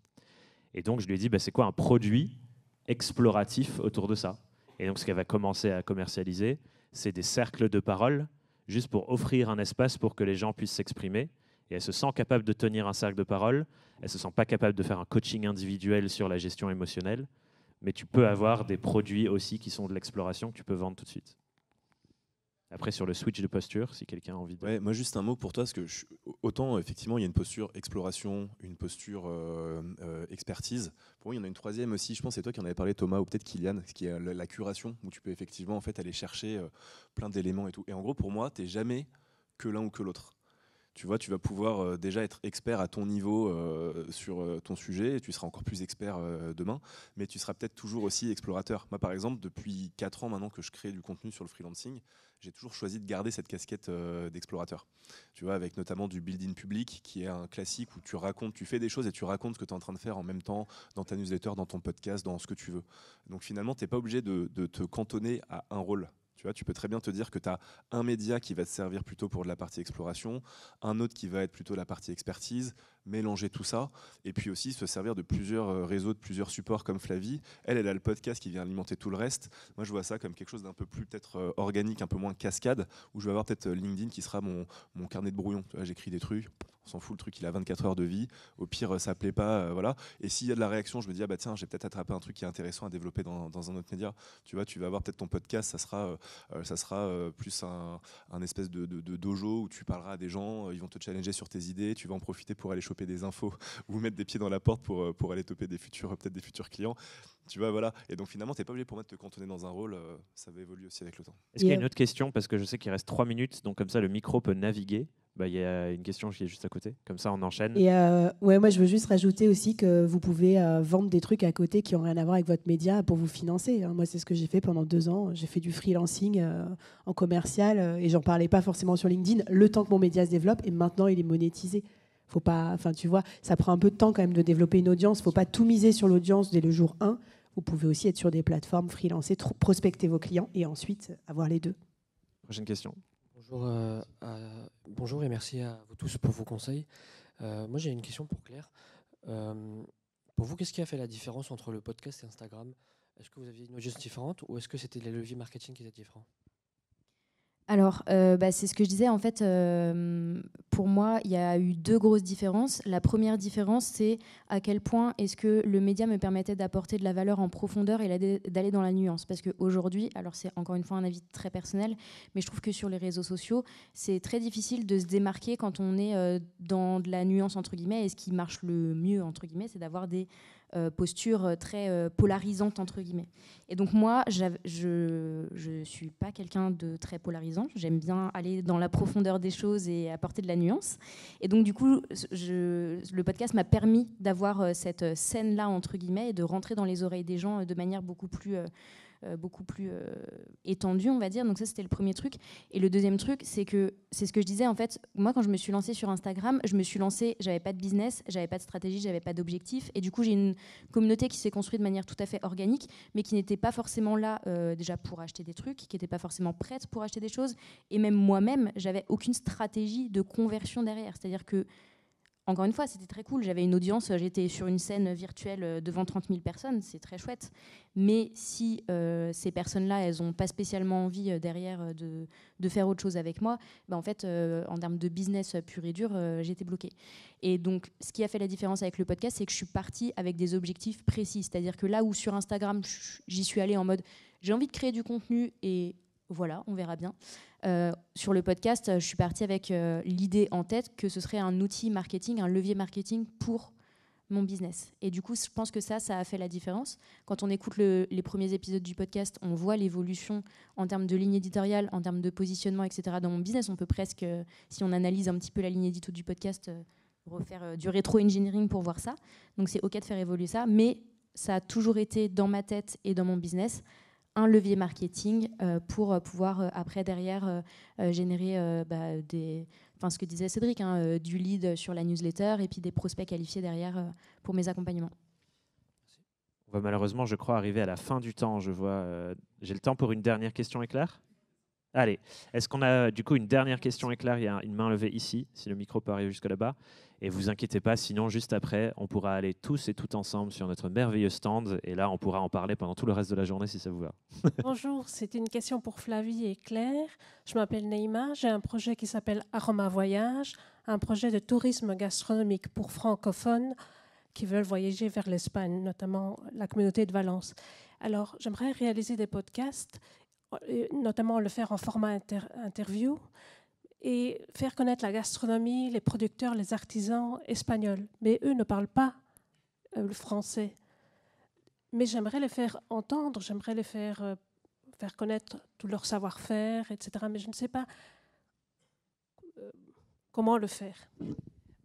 Et donc, je lui ai dit, bah, c'est quoi un produit exploratif autour de ça Et donc, ce qu'elle va commencer à commercialiser, c'est des cercles de parole juste pour offrir un espace pour que les gens puissent s'exprimer. Et elle se sent capable de tenir un cercle de parole, elle se sent pas capable de faire un coaching individuel sur la gestion émotionnelle, mais tu peux avoir des produits aussi qui sont de l'exploration que tu peux vendre tout de suite. Après, sur le switch de posture, si quelqu'un a envie de. Ouais, moi, juste un mot pour toi, parce que autant, effectivement, il y a une posture exploration, une posture euh, euh, expertise. Pour moi, il y en a une troisième aussi, je pense, c'est toi qui en avais parlé, Thomas, ou peut-être Kylian, qui est la curation, où tu peux effectivement en fait, aller chercher euh, plein d'éléments et tout. Et en gros, pour moi, tu n'es jamais que l'un ou que l'autre tu vois, tu vas pouvoir euh, déjà être expert à ton niveau euh, sur euh, ton sujet, et tu seras encore plus expert demain, mais tu seras peut-être toujours aussi explorateur. Moi, par exemple, depuis 4 ans maintenant que je crée du contenu sur le freelancing, j'ai toujours choisi de garder cette casquette d'explorateur. Tu vois, avec notamment du building public, qui est un classique où tu racontes, tu fais des choses et tu racontes ce que tu es en train de faire en même temps dans ta newsletter, dans ton podcast, dans ce que tu veux. Donc finalement, tu n'es pas obligé de te cantonner à un rôle. Tu peux très bien te dire que tu as un média qui va te servir plutôt pour de la partie exploration, un autre qui va être plutôt la partie expertise, mélanger tout ça, et puis aussi se servir de plusieurs euh, réseaux, de plusieurs supports comme Flavie. Elle, elle a le podcast qui vient alimenter tout le reste. Moi, je vois ça comme quelque chose d'un peu plus peut-être euh, organique, un peu moins cascade, où je vais avoir peut-être euh, LinkedIn qui sera mon, mon carnet de brouillon. J'écris des trucs, on s'en fout, le truc, il a 24 heures de vie. Au pire, ça plaît pas, euh, voilà. Et s'il y a de la réaction, je me dis, ah bah tiens, j'ai peut-être attrapé un truc qui est intéressant à développer dans, un autre média. Tu vois, tu vas avoir peut-être ton podcast, ça sera, euh, euh, ça sera plus un, espèce de, dojo où tu parleras à des gens, ils vont te challenger sur tes idées, tu vas en profiter pour aller choper des infos ou mettre des pieds dans la porte pour, pour aller toper des futurs, peut-être des futurs clients. Tu vois, voilà. Et donc finalement, tu pas obligé pour moi de te cantonner dans un rôle. Euh, ça va évoluer aussi avec le temps. Est-ce qu'il y a une autre question Parce que je sais qu'il reste trois minutes, donc comme ça, le micro peut naviguer. Bah, il y a une question qui est juste à côté. Comme ça, on enchaîne. Et euh, ouais, moi, je veux juste rajouter aussi que vous pouvez euh, vendre des trucs à côté qui n'ont rien à voir avec votre média pour vous financer. Hein. Moi, c'est ce que j'ai fait pendant deux ans. J'ai fait du freelancing en commercial et j'en parlais pas forcément sur LinkedIn le temps que mon média se développe et maintenant, il est monétisé. Faut pas, enfin, tu vois, ça prend un peu de temps quand même de développer une audience. Faut pas tout miser sur l'audience dès le jour 1. Vous pouvez aussi être sur des plateformes, freelancer, prospecter vos clients et ensuite avoir les deux. Prochaine question. Bonjour, euh, et merci à vous tous pour vos conseils. Euh, moi, j'ai une question pour Claire. Euh, pour vous, qu'est-ce qui a fait la différence entre le podcast et Instagram Est-ce que vous aviez une audience différente ou est-ce que c'était les leviers marketing qui étaient différents alors, euh, bah, c'est ce que je disais. En fait, euh, pour moi, il y a eu deux grosses différences. La première différence, c'est à quel point est-ce que le média me permettait d'apporter de la valeur en profondeur et d'aller dans la nuance. Parce qu'aujourd'hui, alors c'est encore une fois un avis très personnel, mais je trouve que sur les réseaux sociaux, c'est très difficile de se démarquer quand on est euh, dans de la nuance, entre guillemets. Et ce qui marche le mieux, entre guillemets, c'est d'avoir des euh, posture euh, très euh, polarisante, entre guillemets. Et donc moi, je ne suis pas quelqu'un de très polarisant. J'aime bien aller dans la profondeur des choses et apporter de la nuance. Et donc du coup, le podcast m'a permis d'avoir cette scène-là, entre guillemets, et de rentrer dans les oreilles des gens de manière beaucoup plus... Euh, beaucoup plus euh, étendu on va dire. Donc ça, c'était le premier truc. Et le deuxième truc, c'est que c'est ce que je disais en fait. Moi, quand je me suis lancée sur Instagram, je me suis lancée, j'avais pas de business, j'avais pas de stratégie, j'avais pas d'objectif, et du coup, j'ai une communauté qui s'est construite de manière tout à fait organique, mais qui n'était pas forcément là euh, déjà pour acheter des trucs, qui n'était pas forcément prête pour acheter des choses, et même moi-même, j'avais aucune stratégie de conversion derrière. C'est-à-dire que encore une fois, c'était très cool. J'avais une audience, euh, j'étais sur une scène virtuelle euh, devant 30 000 personnes, c'est très chouette. Mais si euh, ces personnes-là, elles n'ont pas spécialement envie derrière de, faire autre chose avec moi, bah, en fait, en termes de business pur et dur, j'étais bloquée. Et donc, ce qui a fait la différence avec le podcast, c'est que je suis partie avec des objectifs précis. C'est-à-dire que là où sur Instagram, j'y suis allée en mode j'ai envie de créer du contenu et voilà, on verra bien. Euh, sur le podcast, je suis partie avec euh, l'idée en tête que ce serait un outil marketing, un levier marketing pour mon business. Et du coup, je pense que ça, ça a fait la différence. Quand on écoute les premiers épisodes du podcast, on voit l'évolution en termes de ligne éditoriale, en termes de positionnement, etc. Dans mon business, on peut presque, euh, si on analyse un petit peu la ligne éditoriale du podcast, refaire du rétro-engineering pour voir ça. Donc c'est OK de faire évoluer ça, mais ça a toujours été dans ma tête et dans mon business un levier marketing euh, pour euh, pouvoir euh, après derrière générer bah, des, enfin ce que disait Cédric, hein, du lead sur la newsletter et puis des prospects qualifiés derrière pour mes accompagnements. On va malheureusement, je crois, arriver à la fin du temps. Je vois, j'ai le temps pour une dernière question éclair. Allez, est-ce qu'on a du coup une dernière question éclair Il y a une main levée ici, si le micro peut arriver jusque là-bas. Et vous inquiétez pas, sinon juste après, on pourra aller tous et toutes ensemble sur notre merveilleux stand et là, on pourra en parler pendant tout le reste de la journée si ça vous va. Bonjour, c'est une question pour Flavie et Claire. Je m'appelle Neïma, j'ai un projet qui s'appelle Aroma Voyage, un projet de tourisme gastronomique pour francophones qui veulent voyager vers l'Espagne, notamment la communauté de Valence. Alors, j'aimerais réaliser des podcasts, euh, notamment le faire en format interview et faire connaître la gastronomie, les producteurs, les artisans espagnols. Mais eux ne parlent pas euh, le français. Mais j'aimerais les faire entendre, j'aimerais les faire, euh, faire connaître tout leur savoir-faire, etc. Mais je ne sais pas euh, comment le faire.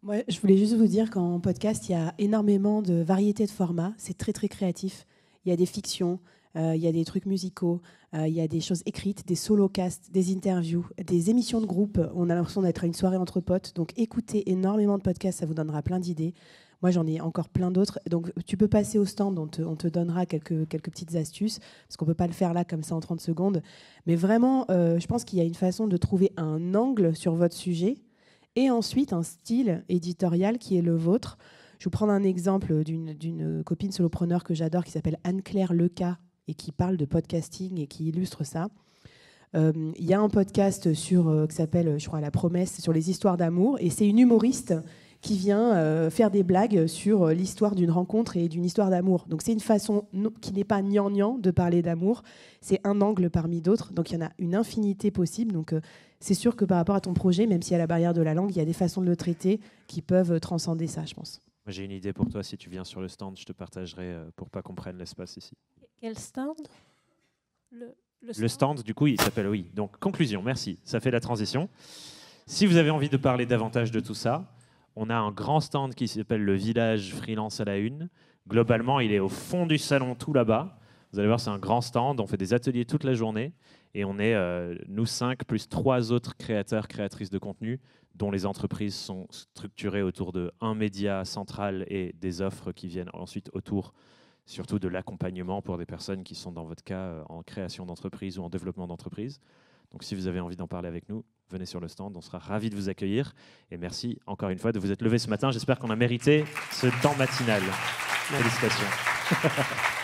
Moi, je voulais juste vous dire qu'en podcast, il y a énormément de variétés de formats. C'est très, très créatif. Il y a des fictions, euh, il y a des trucs musicaux, euh, il y a des choses écrites, des solo casts des interviews, des émissions de groupe. On a l'impression d'être à une soirée entre potes. Donc écoutez énormément de podcasts, ça vous donnera plein d'idées. Moi, j'en ai encore plein d'autres. Donc, tu peux passer au stand, on te, on te donnera quelques, quelques petites astuces, parce qu'on ne peut pas le faire là comme ça en 30 secondes. Mais vraiment, euh, je pense qu'il y a une façon de trouver un angle sur votre sujet et ensuite un style éditorial qui est le vôtre. Je vous prendre un exemple d'une copine solopreneur que j'adore qui s'appelle Anne-Claire Leca, et qui parle de podcasting et qui illustre ça. Euh, il y a un podcast sur, euh, qui s'appelle, je crois, La promesse, sur les histoires d'amour. Et c'est une humoriste qui vient euh, faire des blagues sur l'histoire d'une rencontre et d'une histoire d'amour. Donc c'est une façon qui n'est pas gnangnan de parler d'amour. C'est un angle parmi d'autres. Donc il y en a une infinité possible. Donc c'est sûr que par rapport à ton projet, même s'il y a la barrière de la langue, il y a des façons de le traiter qui peuvent transcender ça, je pense. J'ai une idée pour toi. Si tu viens sur le stand, je te partagerai pour pas qu'on prenne l'espace ici. Quel stand le, stand du coup, il s'appelle oui. Donc, conclusion, merci. Ça fait la transition. Si vous avez envie de parler davantage de tout ça, on a un grand stand qui s'appelle le Village Freelance à la Une. Globalement, il est au fond du salon, tout là-bas. Vous allez voir, c'est un grand stand. On fait des ateliers toute la journée. Et on est, euh, nous cinq, plus trois autres créateurs, créatrices de contenu, dont les entreprises sont structurées autour d'un média central et des offres qui viennent ensuite autour surtout de l'accompagnement pour des personnes qui sont, dans votre cas, euh, en création d'entreprise ou en développement d'entreprise. Donc si vous avez envie d'en parler avec nous, venez sur le stand, on sera ravis de vous accueillir. Et merci encore une fois de vous être levé ce matin. J'espère qu'on a mérité ce temps matinal. Félicitations.